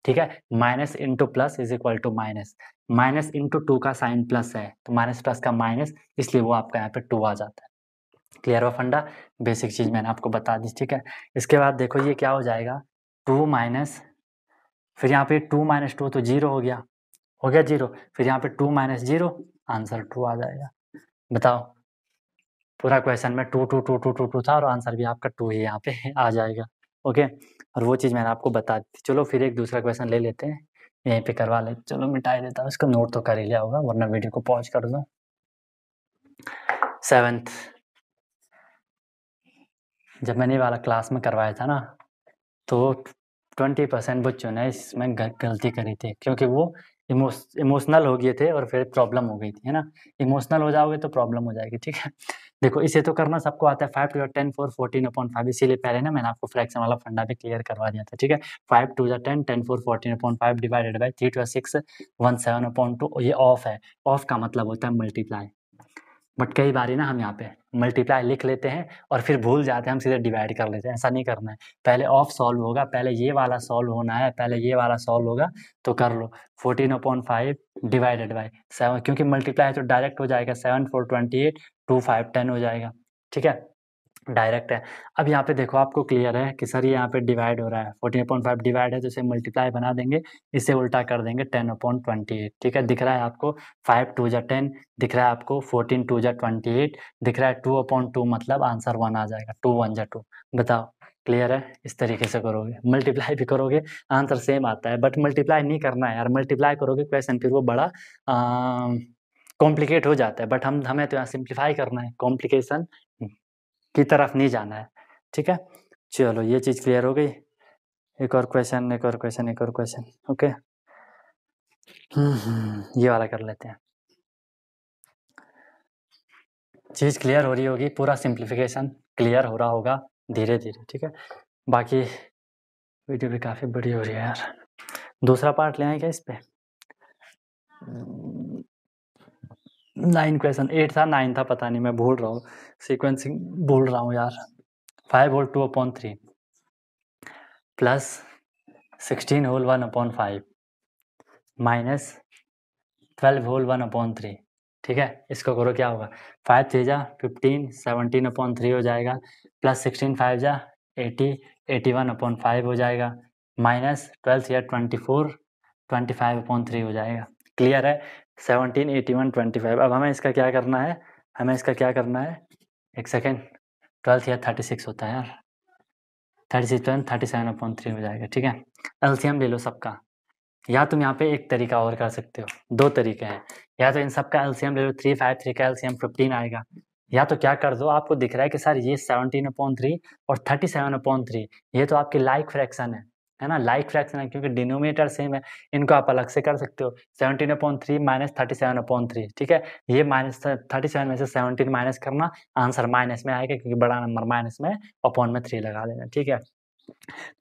ठीक है minus into plus is equal to minus minus into two का साइन प्लस है तो माइनस प्लस का माइनस इसलिए वो आपका यहाँ पे टू आ जाता है क्लियर ऑफ अंडा बेसिक चीज़ मैंने आपको बता दी ठीक है इसके बाद देखो ये क्या हो जाएगा टू माइनस फिर यहाँ पे टू माइनस टू तो जीरो हो गया हो गया जीरो फिर यहाँ पे two minus zero answer two आ जाएगा बताओ पूरा क्वेश्चन में two two two two two two था और आंसर भी आपका टू ही यहाँ पे आ जाएगा ओके और वो चीज़ मैंने आपको बता दी चलो फिर एक दूसरा क्वेश्चन ले लेते हैं यहीं पे करवा ले चलो मिटाई देता हूँ इसको नोट तो कर ही लिया होगा वरना वीडियो को पॉज कर दो सेवेंथ जब मैंने वाला क्लास में करवाया था ना तो ट्वेंटी परसेंट बच्चों ने इसमें गलती करी थी क्योंकि वो इमोशनल हो गए थे और फिर प्रॉब्लम हो गई थी है ना इमोशनल हो जाओगे तो प्रॉब्लम हो जाएगी ठीक है देखो इसे तो करना सबको आता है five two ten four fourteen upon five इसीलिए पहले ना मैंने आपको फ्रैक्शन वाला फंडा भी क्लियर करवा दिया था ठीक है फाइव टू जै ten ten four fourteen upon five divided by three two six one seven upon two ये ऑफ है ऑफ का मतलब होता है मल्टीप्लाई बट कई बार ना हम यहाँ पे मल्टीप्लाई लिख लेते हैं और फिर भूल जाते हैं हम सीधे डिवाइड कर लेते हैं ऐसा नहीं करना है पहले ऑफ सॉल्व होगा पहले ये वाला सॉल्व होना है पहले ये वाला सॉल्व होगा तो कर लो fourteen upon five divided by seven क्योंकि मल्टीप्लाई तो डायरेक्ट हो जाएगा seven four twenty eight two five ten हो जाएगा ठीक है डायरेक्ट है अब यहाँ पे देखो आपको क्लियर है कि सर ये यहाँ पे डिवाइड हो रहा है फोर्टीन पॉइंट फाइव डिवाइड है तो इसे मल्टीप्लाई बना देंगे इसे उल्टा कर देंगे टेन अपॉइंट ट्वेंटी एट ठीक है दिख रहा है आपको फाइव टू जै टेन दिख रहा है आपको फोर्टीन टू जा ट्वेंटी एट दिख रहा है टू अपॉइंट टू मतलब आंसर वन आ जाएगा टू वन जै टू बताओ क्लियर है इस तरीके से करोगे मल्टीप्लाई भी करोगे आंसर सेम आता है बट मल्टीप्लाई नहीं करना है यार मल्टीप्लाई करोगे क्वेश्चन फिर वो बड़ा कॉम्प्लिकेट हो जाता है बट हम हमें तो यहाँ सिंप्लीफाई करना है कॉम्प्लिकेशन की तरफ नहीं जाना है ठीक है चलो ये चीज़ क्लियर हो गई एक और क्वेश्चन एक और क्वेश्चन एक और क्वेश्चन हम्म, ओके ये वाला कर लेते हैं चीज़ क्लियर हो रही होगी पूरा सिंप्लीफिकेशन क्लियर हो रहा होगा धीरे धीरे ठीक है बाकी वीडियो भी काफ़ी बड़ी हो रही है यार दूसरा पार्ट ले आए क्या इस पे नाइन क्वेश्चन एट था नाइन था पता नहीं मैं भूल रहा हूँ सीक्वेंसिंग भूल रहा हूँ यार five whole two upon three plus sixteen whole one upon five minus twelve whole one upon three ठीक है इसको करो क्या होगा फाइव थ्री जा फिफ्टीन सेवनटीन अपॉन थ्री हो जाएगा प्लस सिक्सटीन फाइव जा eighty eighty one upon five हो जाएगा माइनस ट्वेल्थ या twenty four twenty five upon three हो जाएगा क्लियर है seventeen eighty one twenty five अब हमें इसका क्या करना है हमें इसका क्या करना है एक सेकेंड ट्वेल्थ या थर्टी सिक्स होता है यार थर्टी सिक्स ट्वेल्थ तो थर्टी सेवन अपॉइंट थ्री हो जाएगा ठीक है एल्सियम ले लो सबका या तुम यहाँ पे एक तरीका और कर सकते हो दो तरीके हैं या तो इन सब का एल्सियम ले लो थ्री फाइव थ्री का एल्सियम फिफ्टीन आएगा या तो क्या कर दो आपको दिख रहा है कि सर ये सेवनटीन अपॉइंट थ्री और थर्टी सेवन अपॉइंट थ्री ये तो आपकी लाइक फ्रैक्शन है है ना लाइक फ्रैक्शन है क्योंकि डिनोमिनेटर सेम है इनको आप अलग से कर सकते हो seventeen upon three minus thirty seven upon three ठीक है ये माइनस थर्टी सेवन में से सेवनटीन माइनस करना आंसर माइनस में आएगा क्योंकि बड़ा नंबर माइनस में अपॉन में थ्री लगा देना ठीक है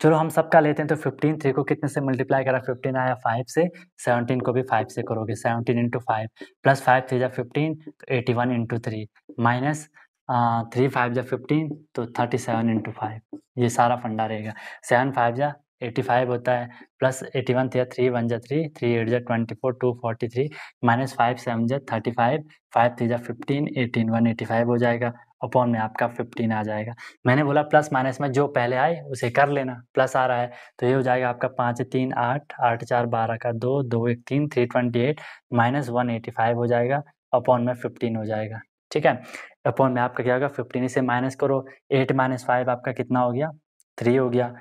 चलो हम सबका लेते हैं तो फिफ्टीन थ्री को कितने से मल्टीप्लाई करा फिफ्टीन आया फाइव से सेवनटीन को भी फाइव से करोगे seventeen into five plus five three जब फिफ्टीन तो eighty one into three minus three five जब फिफ्टीन तो थर्टी सेवन इंटू फाइव ये सारा फंडा रहेगा सेवन फाइव जा एटी फाइव होता है प्लस एटी वन थी तो थ्री वन जै थ्री थ्री एट जै twenty four two forty three minus five seven जै थर्टी फाइव फाइव थ्री जै fifteen eighteen one eighty five हो जाएगा अपॉन में आपका फिफ्टीन आ जाएगा मैंने बोला प्लस माइनस में जो पहले आए उसे कर लेना प्लस आ रहा है तो ये हो जाएगा आपका पाँच तीन आठ आठ चार बारह का दो दो एक तीन three twenty eight minus one eighty five हो जाएगा अपॉन में फिफ्टीन हो जाएगा ठीक है अपॉन में आपका क्या होगा फिफ्टीन इसे माइनस करो एट माइनस फाइव आपका कितना हो गया थ्री हो गया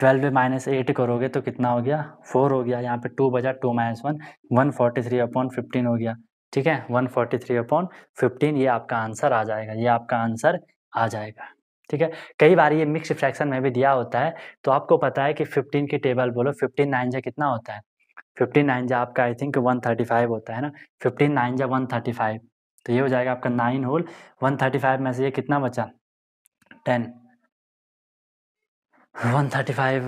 ट्वेल्व में माइनस एट करोगे तो कितना हो गया फोर हो गया यहाँ पे टू बजा two minus one one forty three upon fifteen हो गया ठीक है one forty three upon fifteen ये आपका आंसर आ जाएगा ये आपका आंसर आ जाएगा ठीक है कई बार ये मिक्स फ्रैक्शन में भी दिया होता है तो आपको पता है कि फिफ्टीन की टेबल बोलो फिफ्टीन नाइन जा कितना होता है फिफ्टीन नाइन जा आपका I think one thirty five होता है ना फिफ्टीन नाइन जा वन थर्टी फाइव तो ये हो जाएगा आपका nine whole one thirty five में से ये कितना बचा ten one thirty five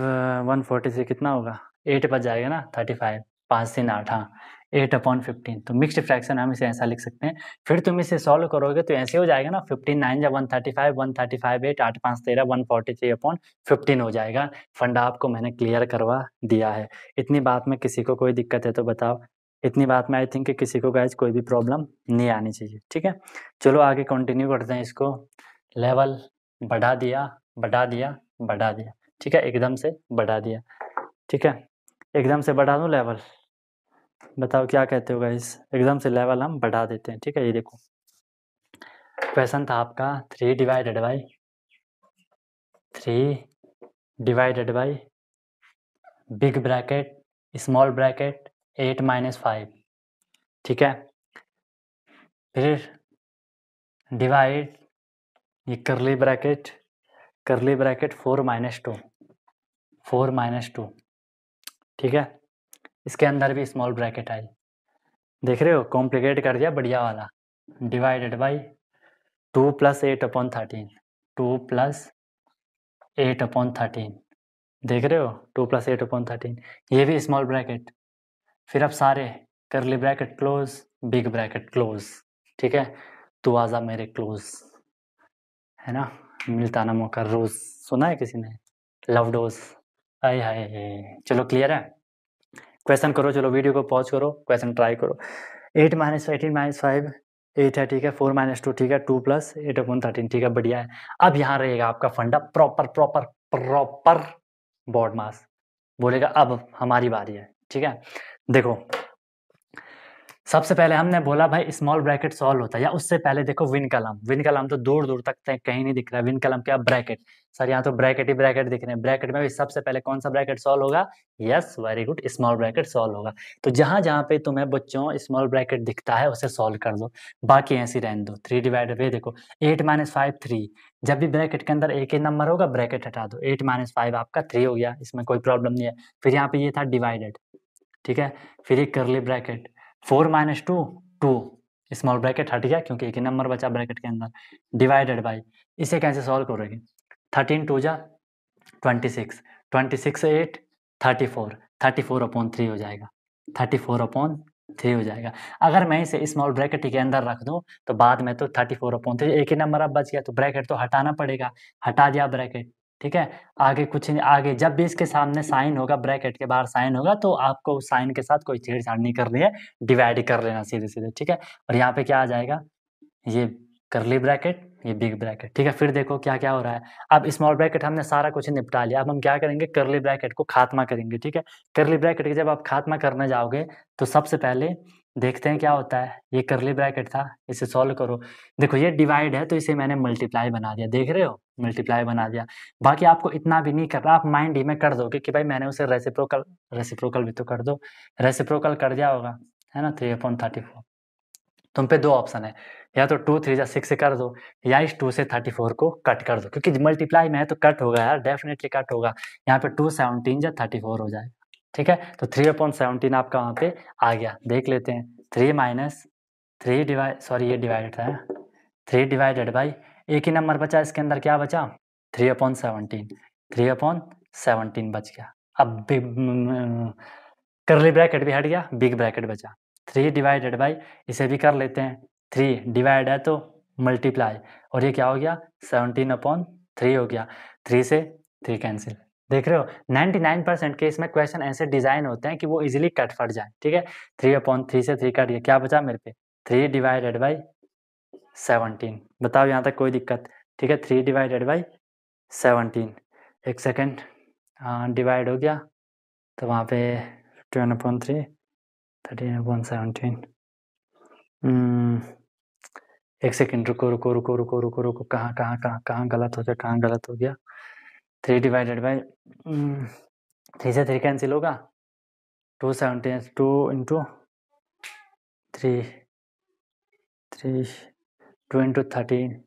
one forty से कितना होगा एट बच जाएगा ना थर्टी फाइव पाँच तीन आठ हाँ एट अपॉन फिफ्टीन तो मिक्सड फ्रैक्शन हम इसे ऐसा लिख सकते हैं फिर तुम इसे सॉल्व करोगे तो ऐसे हो जाएगा ना फिफ्टीन नाइन या one thirty five one thirty five eight आठ पाँच तेरह one forty three upon fifteen हो जाएगा फंडा आपको मैंने क्लियर करवा दिया है इतनी बात में किसी को कोई दिक्कत है तो बताओ इतनी बात में आई थिंक कि किसी को गाइज कोई भी प्रॉब्लम नहीं आनी चाहिए ठीक है चलो आगे कंटिन्यू करते हैं इसको लेवल बढ़ा दिया बढ़ा दिया बढ़ा दिया ठीक है एकदम से बढ़ा दिया ठीक है एकदम से बढ़ा दूँ लेवल बताओ क्या कहते हो गाइस एकदम से लेवल हम बढ़ा देते हैं ठीक है ये देखो क्वेश्चन था आपका three divided by three divided by big bracket small bracket eight minus five ठीक है फिर डिवाइड ये curly bracket curly bracket four minus two four minus two ठीक है इसके अंदर भी स्मॉल ब्रैकेट आई देख रहे हो कॉम्प्लिकेट कर दिया बढ़िया वाला divided by two plus eight upon thirteen two plus eight upon thirteen देख रहे हो two plus eight upon thirteen ये भी स्मॉल ब्रैकेट फिर अब सारे curly bracket close big bracket close ठीक है तू आजा मेरे क्लोज है ना मिलता ना मौका रोज सुना है किसी ने लव डोज आए हाय चलो क्लियर है क्वेश्चन करो चलो वीडियो को पॉज करो क्वेश्चन ट्राई करो eight minus eighteen minus five eight है ठीक है फोर माइनस टू ठीक है two plus eight upon thirteen ठीक है बढ़िया है अब यहाँ रहेगा आपका funda proper proper proper BODMAS बोलेगा अब हमारी बारी है ठीक है देखो सबसे पहले हमने बोला भाई स्मॉल ब्रैकेट सॉल्व होता है या उससे पहले देखो विन कलम विन कलम तो दूर दूर तक कहीं नहीं दिख रहा है विन कलम क्या ब्रैकेट सर यहाँ तो ब्रैकेट ही ब्रैकेट दिख रहे हैं ब्रैकेट में भी सबसे पहले कौन सा ब्रैकेट सॉल्व होगा yes very good small bracket solve होगा तो जहां जहां पे तुम्हें बच्चों स्मॉल ब्रैकेट दिखता है उसे सॉल्व कर दो बाकी ऐसी रहने दो थ्री डिवाइड वे देखो एट माइनस फाइव थ्री जब भी ब्रैकेट के अंदर एक ही नंबर होगा ब्रैकेट हटा दो एट माइनस फाइव आपका थ्री हो गया इसमें कोई प्रॉब्लम नहीं है फिर यहाँ पे ये था डिवाइडेड ठीक है फिर कर curly bracket four minus two two small bracket हट गया क्योंकि एक ही नंबर बचा ब्रैकेट के अंदर डिवाइडेड बाई इसे कैसे सॉल्व करोगे थर्टीन टू जा twenty six twenty six eight thirty four thirty four upon three हो जाएगा थर्टी फोर अपॉन थ्री हो जाएगा अगर मैं इसे स्मॉल ब्रैकेट के अंदर रख दूँ तो बाद में तो थर्टी फोर अपॉन थ्री एक ही नंबर अब बच गया तो ब्रैकेट तो हटाना पड़ेगा हटा दिया ब्रैकेट ठीक है आगे कुछ नहीं आगे जब भी इसके सामने साइन होगा ब्रैकेट के बाहर साइन होगा तो आपको उस साइन के साथ कोई छेड़छाड़ नहीं करनी है डिवाइड कर लेना सीधे सीधे ठीक है और यहाँ पे क्या आ जाएगा ये करली ब्रैकेट ये बिग ब्रैकेट ठीक है फिर देखो क्या क्या हो रहा है अब स्मॉल ब्रैकेट हमने सारा कुछ निपटा लिया अब हम क्या करेंगे करली ब्रैकेट को खात्मा करेंगे ठीक है करली ब्रैकेट के जब आप खात्मा करने जाओगे तो सबसे पहले देखते हैं क्या होता है ये करली ब्रैकेट था इसे सॉल्व करो देखो ये डिवाइड है तो इसे मैंने मल्टीप्लाई बना दिया देख रहे हो मल्टीप्लाई बना दिया बाकी आपको इतना भी नहीं करना आप माइंड ही में कर दोगे कि भाई मैंने उसे रेसिप्रोकल रेसिप्रोकल भी तो कर दो रेसिप्रोकल कर दिया होगा है ना थ्री अपॉइंट थर्टी फोर तुम पे दो ऑप्शन है या तो टू थ्री या सिक्स कर दो या इस टू से थर्टी फोर को कट कर दो क्योंकि मल्टीप्लाई में है तो कट होगा यार डेफिनेटली कट होगा यहाँ पे टू सेवनटीन या थर्टी फोर हो जाए ठीक है तो थ्री अपॉन सेवनटीन आपका वहाँ पे आ गया देख लेते हैं three minus three divide sorry ये डिवाइडेड है थ्री डिवाइडेड बाई एक ही नंबर बचा इसके अंदर क्या बचा three upon seventeen three upon seventeen बच गया अब करली ब्रैकेट mm, भी हट गया बिग ब्रैकेट बचा थ्री डिवाइडेड बाई इसे भी कर लेते हैं थ्री डिवाइड है तो मल्टीप्लाई और ये क्या हो गया सेवनटीन अपॉन थ्री हो गया थ्री से थ्री कैंसिल देख रहे हो 99 परसेंट केस में क्वेश्चन ऐसे डिजाइन होते हैं कि वो इजिली कट फट जाए ठीक है थ्री अपॉन थ्री से थ्री कट गया क्या बचा मेरे पे थ्री डिवाइडेड बाई सेवनटीन बताओ यहाँ तक कोई दिक्कत ठीक है थ्री डिवाइडेड बाई सेवनटीन एक सेकेंड डिवाइड हाँ, हो गया तो वहाँ पे twenty upon three thirteen upon seventeen एक सेकेंड रुको रुको रुको रुको रुको रुको कहाँ कहाँ कहाँ कहाँ गलत हो गया कहाँ गलत हो गया थ्री डिवाइडेड बाई थ्री से थ्री कैंसिल होगा two seventy two into three three two into thirteen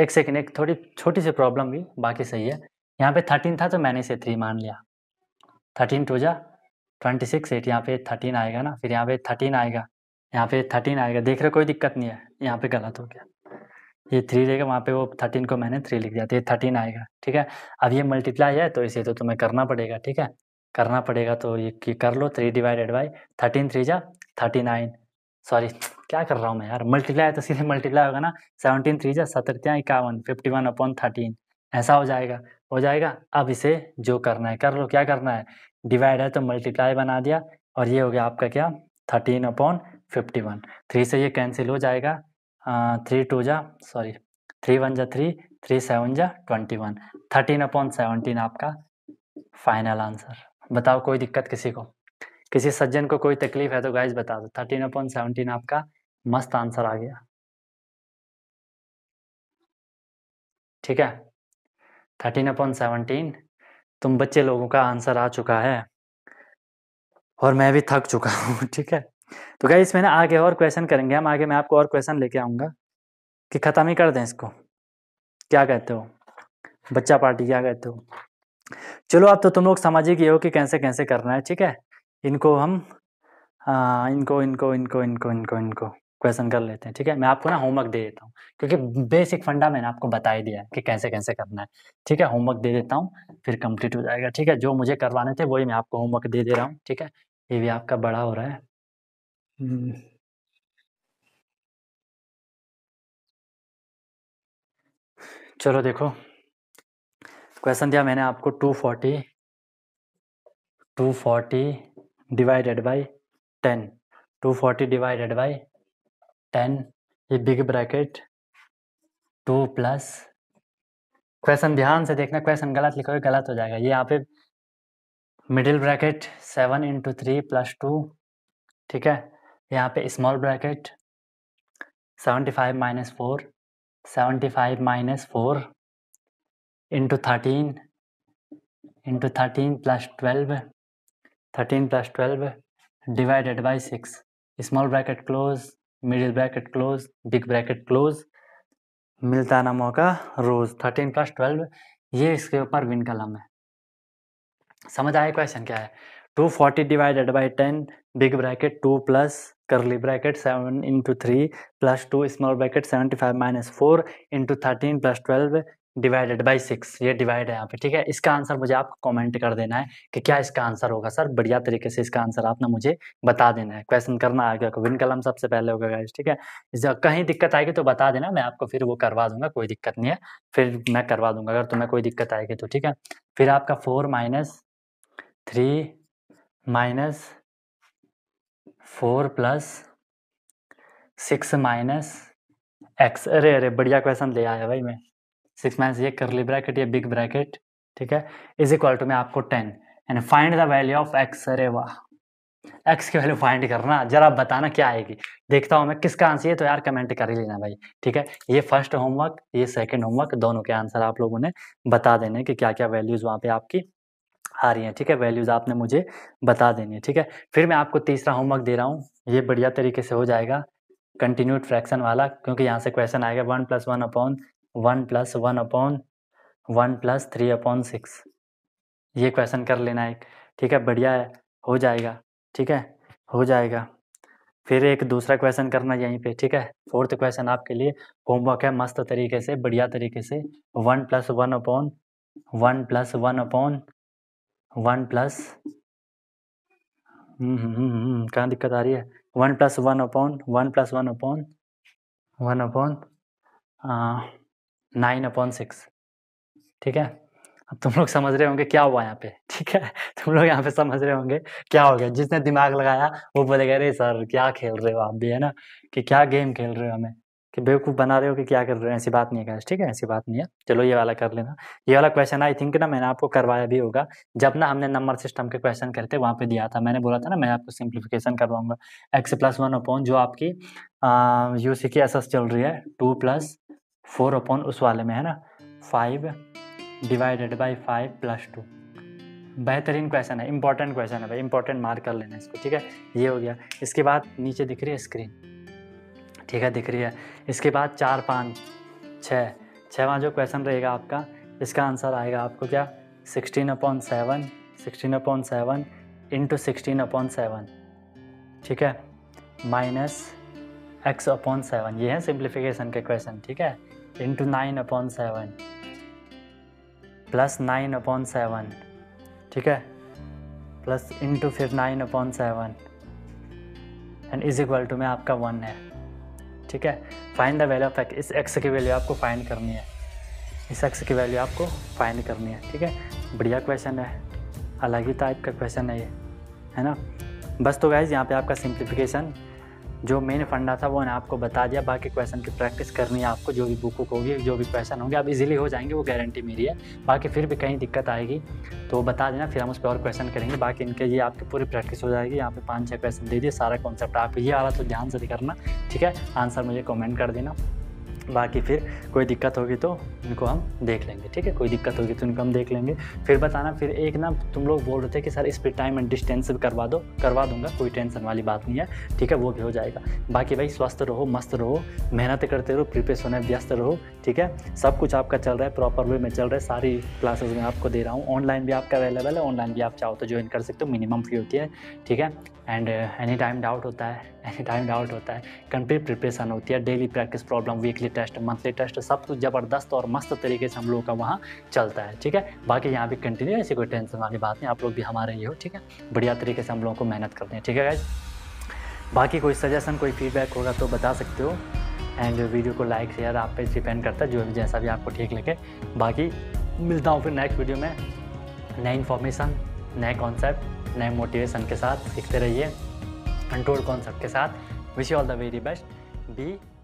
एक सेकेंड एक थोड़ी छोटी सी प्रॉब्लम हुई बाकी सही है यहाँ पे थर्टीन था तो मैंने इसे थ्री मान लिया थर्टीन टू जा ट्वेंटी सिक्स एट यहाँ पे थर्टीन आएगा ना फिर यहाँ पे थर्टीन आएगा यहाँ पे थर्टीन आएगा देख रहे कोई दिक्कत नहीं है यहाँ पे गलत हो गया ये थ्री रहेगा वहाँ पे वो थर्टीन को मैंने थ्री लिख दिया तो ये थर्टीन आएगा ठीक है अब ये मल्टीप्लाई है तो इसे तो तुम्हें करना पड़ेगा ठीक है करना पड़ेगा तो ये, कर लो three divided by thirteen three जा थर्टी नाइन सॉरी क्या कर रहा हूँ मैं यार मल्टीप्लाई है तो सीधे मल्टीप्लाई होगा ना सेवनटीन थ्री जा सतरतियाँ इक्यावन फिफ्टी वन अपॉन थर्टीन ऐसा हो जाएगा हो जाएगा अब इसे जो करना है कर लो क्या करना है डिवाइड है तो मल्टीप्लाई बना दिया और ये हो गया आपका क्या thirteen upon fifty one three से ये कैंसिल हो जाएगा थ्री uh, टू जा सॉरी थ्री वन जा थ्री थ्री सेवन जा twenty one thirteen upon seventeen आपका फाइनल आंसर बताओ कोई दिक्कत किसी को किसी सज्जन को कोई तकलीफ है तो गाइज बता दो थर्टीन अपॉन सेवनटीन आपका मस्त आंसर आ गया ठीक है थर्टीन अपॉन सेवनटीन तुम बच्चे लोगों का आंसर आ चुका है और मैं भी थक चुका हूँ ठीक है तो गई इसमें ना आगे और क्वेश्चन करेंगे हम आगे मैं आपको और क्वेश्चन लेके आऊँगा कि ख़त्म ही कर दें इसको क्या कहते हो बच्चा पार्टी क्या कहते हो चलो अब तो तुम लोग समझ ही गए हो कि कैसे कैसे करना है ठीक है इनको हम आ, इनको इनको इनको इनको इनको इनको क्वेश्चन कर लेते हैं ठीक है मैं आपको ना होमवर्क दे देता हूँ क्योंकि बेसिक फंडा मैंने आपको बता ही दिया है कि कैसे कैसे करना है ठीक है होमवर्क दे देता हूँ फिर कंप्लीट हो जाएगा ठीक है जो मुझे करवाने थे वही मैं आपको होमवर्क दे दे रहा हूँ ठीक है ये भी आपका बड़ा हो रहा है Hmm. चलो देखो, क्वेश्चन दिया मैंने आपको 240 240 डिवाइडेड बाय 10 240 डिवाइडेड बाय 10 ये बिग ब्रैकेट 2 प्लस क्वेश्चन ध्यान से देखना क्वेश्चन गलत लिखोगे गलत हो जाएगा ये यहाँ पे middle bracket 7 into three plus two ठीक है यहाँ पे small bracket seventy five minus four seventy five minus four into thirteen into thirteen plus twelve thirteen plus twelve divided by six small bracket close middle bracket close big bracket close मिलता ना मौका रोज थर्टीन प्लस ट्वेल्व ये इसके ऊपर विन कलम है समझ आए क्वेश्चन क्या है two forty divided by ten big bracket two plus curly bracket seven into three plus two small bracket seventy five minus four into thirteen plus twelve divided by six ये डिवाइड है यहाँ पे ठीक है इसका आंसर मुझे आप कमेंट कर देना है कि क्या इसका आंसर होगा सर बढ़िया तरीके से इसका आंसर आपने मुझे बता देना है क्वेश्चन करना आएगा विन कलम सबसे पहले होगा गाइस ठीक है जब कहीं दिक्कत आएगी तो बता देना मैं आपको फिर वो करवा दूंगा कोई दिक्कत नहीं है फिर मैं करवा दूंगा अगर तुम्हें कोई दिक्कत आएगी तो ठीक है फिर आपका four minus three minus four plus six minus x अरे अरे बढ़िया क्वेश्चन ले आया भाई मैं सिक्स माइनस ये करली ब्रैकेट ये बिग ब्रैकेट ठीक है इज इक्वल टू में आपको ten and find the value of x अरे वाह एक्स की वैल्यू फाइंड करना जरा बताना क्या आएगी देखता हूँ मैं किसका आंसर है तो यार कमेंट कर ही लेना भाई ठीक है ये फर्स्ट होमवर्क ये सेकंड होमवर्क दोनों के आंसर आप लोगों ने बता देने कि क्या क्या वैल्यूज वहाँ पे आपकी आ रही हैं ठीक है वैल्यूज़ आपने मुझे बता देनी है ठीक है फिर मैं आपको तीसरा होमवर्क दे रहा हूँ ये बढ़िया तरीके से हो जाएगा कंटिन्यूड फ्रैक्शन वाला क्योंकि यहाँ से क्वेश्चन आएगा one plus one upon one plus one upon one plus three upon six ये क्वेश्चन कर लेना है ठीक है बढ़िया है हो जाएगा ठीक है हो जाएगा फिर एक दूसरा क्वेश्चन करना यहीं पे ठीक है फोर्थ क्वेश्चन आपके लिए होमवर्क है मस्त तरीके से बढ़िया तरीके से one plus one upon one plus one upon one plus hmm, hmm, hmm, कहाँ दिक्कत आ रही है one plus one upon one plus one upon one upon nine upon six ठीक है अब तुम लोग समझ रहे होंगे क्या हुआ यहाँ पे ठीक है तुम लोग यहाँ पे समझ रहे होंगे क्या हो गया जिसने दिमाग लगाया वो बोलेगा अरे सर क्या खेल रहे हो आप भी है ना कि क्या गेम खेल रहे हो हमें कि बेवकूफ़ बना रहे हो कि क्या कर रहे हो ऐसी बात नहीं है ठीक है ऐसी बात नहीं है चलो ये वाला कर लेना ये वाला क्वेश्चन आई थिंक ना मैंने आपको करवाया भी होगा जब ना हमने नंबर सिस्टम के क्वेश्चन करते वहाँ पे दिया था मैंने बोला था ना मैं आपको सिंप्लीफिकेशन करवाऊंगा एक्स प्लस वन अपॉन जो आपकी यू सी की एस एस चल रही है टू प्लस फोर अपॉन उस वाले में है ना five divided by five plus two बेहतरीन क्वेश्चन है इंपॉर्टेंट क्वेश्चन है भाई इंपॉर्टेंट मार्क कर लेना इसको ठीक है ये हो गया इसके बाद नीचे दिख रही है स्क्रीन ठीक है दिख रही है इसके बाद चार पाँच छः छवा जो क्वेश्चन रहेगा आपका इसका आंसर आएगा आपको क्या sixteen upon seven sixteen upon seven into sixteen upon seven ठीक है माइनस एक्स अपॉन सेवन ये है सिंप्लीफिकेशन के क्वेश्चन ठीक है into nine upon seven plus nine upon seven ठीक है प्लस इंटू फिर nine upon seven and is equal to में आपका वन है ठीक है find the value of x इस एक्स की वैल्यू आपको फाइंड करनी है इस एक्स की वैल्यू आपको फाइंड करनी है ठीक है बढ़िया क्वेश्चन है अलग ही टाइप का क्वेश्चन है ये है ना बस तो गाइज यहाँ पे आपका सिंप्लीफिकेशन जो मेन फंडा था वो मैंने आपको बता दिया बाकी क्वेश्चन की प्रैक्टिस करनी है आपको जो भी बुक वुक होगी जो भी क्वेश्चन होंगे आप इजीली हो जाएंगे वो गारंटी मेरी है बाकी फिर भी कहीं दिक्कत आएगी तो बता देना फिर हम उस पर और क्वेश्चन करेंगे बाकी इनके ये आपकी पूरी प्रैक्टिस हो जाएगी यहाँ पे पाँच छः क्वेश्चन दे दिए सारा कॉन्सेप्ट आपको ये आ रहा तो ध्यान से करना ठीक है आंसर मुझे कॉमेंट कर देना बाकी फिर कोई दिक्कत होगी तो उनको हम देख लेंगे ठीक है कोई दिक्कत होगी तो उनको हम देख लेंगे फिर बताना फिर एक ना तुम लोग बोल रहे थे कि सर इस पर टाइम एंड डिस्टेंस करवा दो करवा दूंगा कोई टेंशन वाली बात नहीं है ठीक है वो भी हो जाएगा बाकी भाई स्वस्थ रहो मस्त रहो मेहनत करते रहो प्रिपेस होने व्यस्त रहो ठीक है सब कुछ आपका चल रहा है प्रॉपर वे में चल रहा है सारी क्लासेस में आपको दे रहा हूँ ऑनलाइन भी आपका अवेलेबल है ऑनलाइन भी आप चाहो तो ज्वाइन कर सकते हो मिनिमम फी होती है ठीक है एंड एनी टाइम डाउट होता है एनी टाइम डाउट होता है कंप्लीट प्रिपरेशन होती है daily practice problem weekly test monthly test सब कुछ ज़बरदस्त और मस्त तरीके से हम लोगों का वहाँ चलता है ठीक है बाकी यहाँ भी कंटिन्यू ऐसी कोई टेंशन वाली बात नहीं आप लोग भी हमारे ये हो ठीक है बढ़िया तरीके से हम लोगों को मेहनत करते हैं ठीक है गाइज बाकी कोई सजेशन कोई फीडबैक होगा तो बता सकते हो एंड वीडियो को लाइक शेयर आप पे डिपेंड करता है जो भी जैसा भी आपको ठीक लगे बाकी मिलता हूँ फिर नेक्स्ट वीडियो में नए इन्फॉर्मेशन नए कॉन्सेप्ट नए मोटिवेशन के साथ सीखते रहिए कंट्रोल कॉन्सेप्ट के साथ wish you all the very best B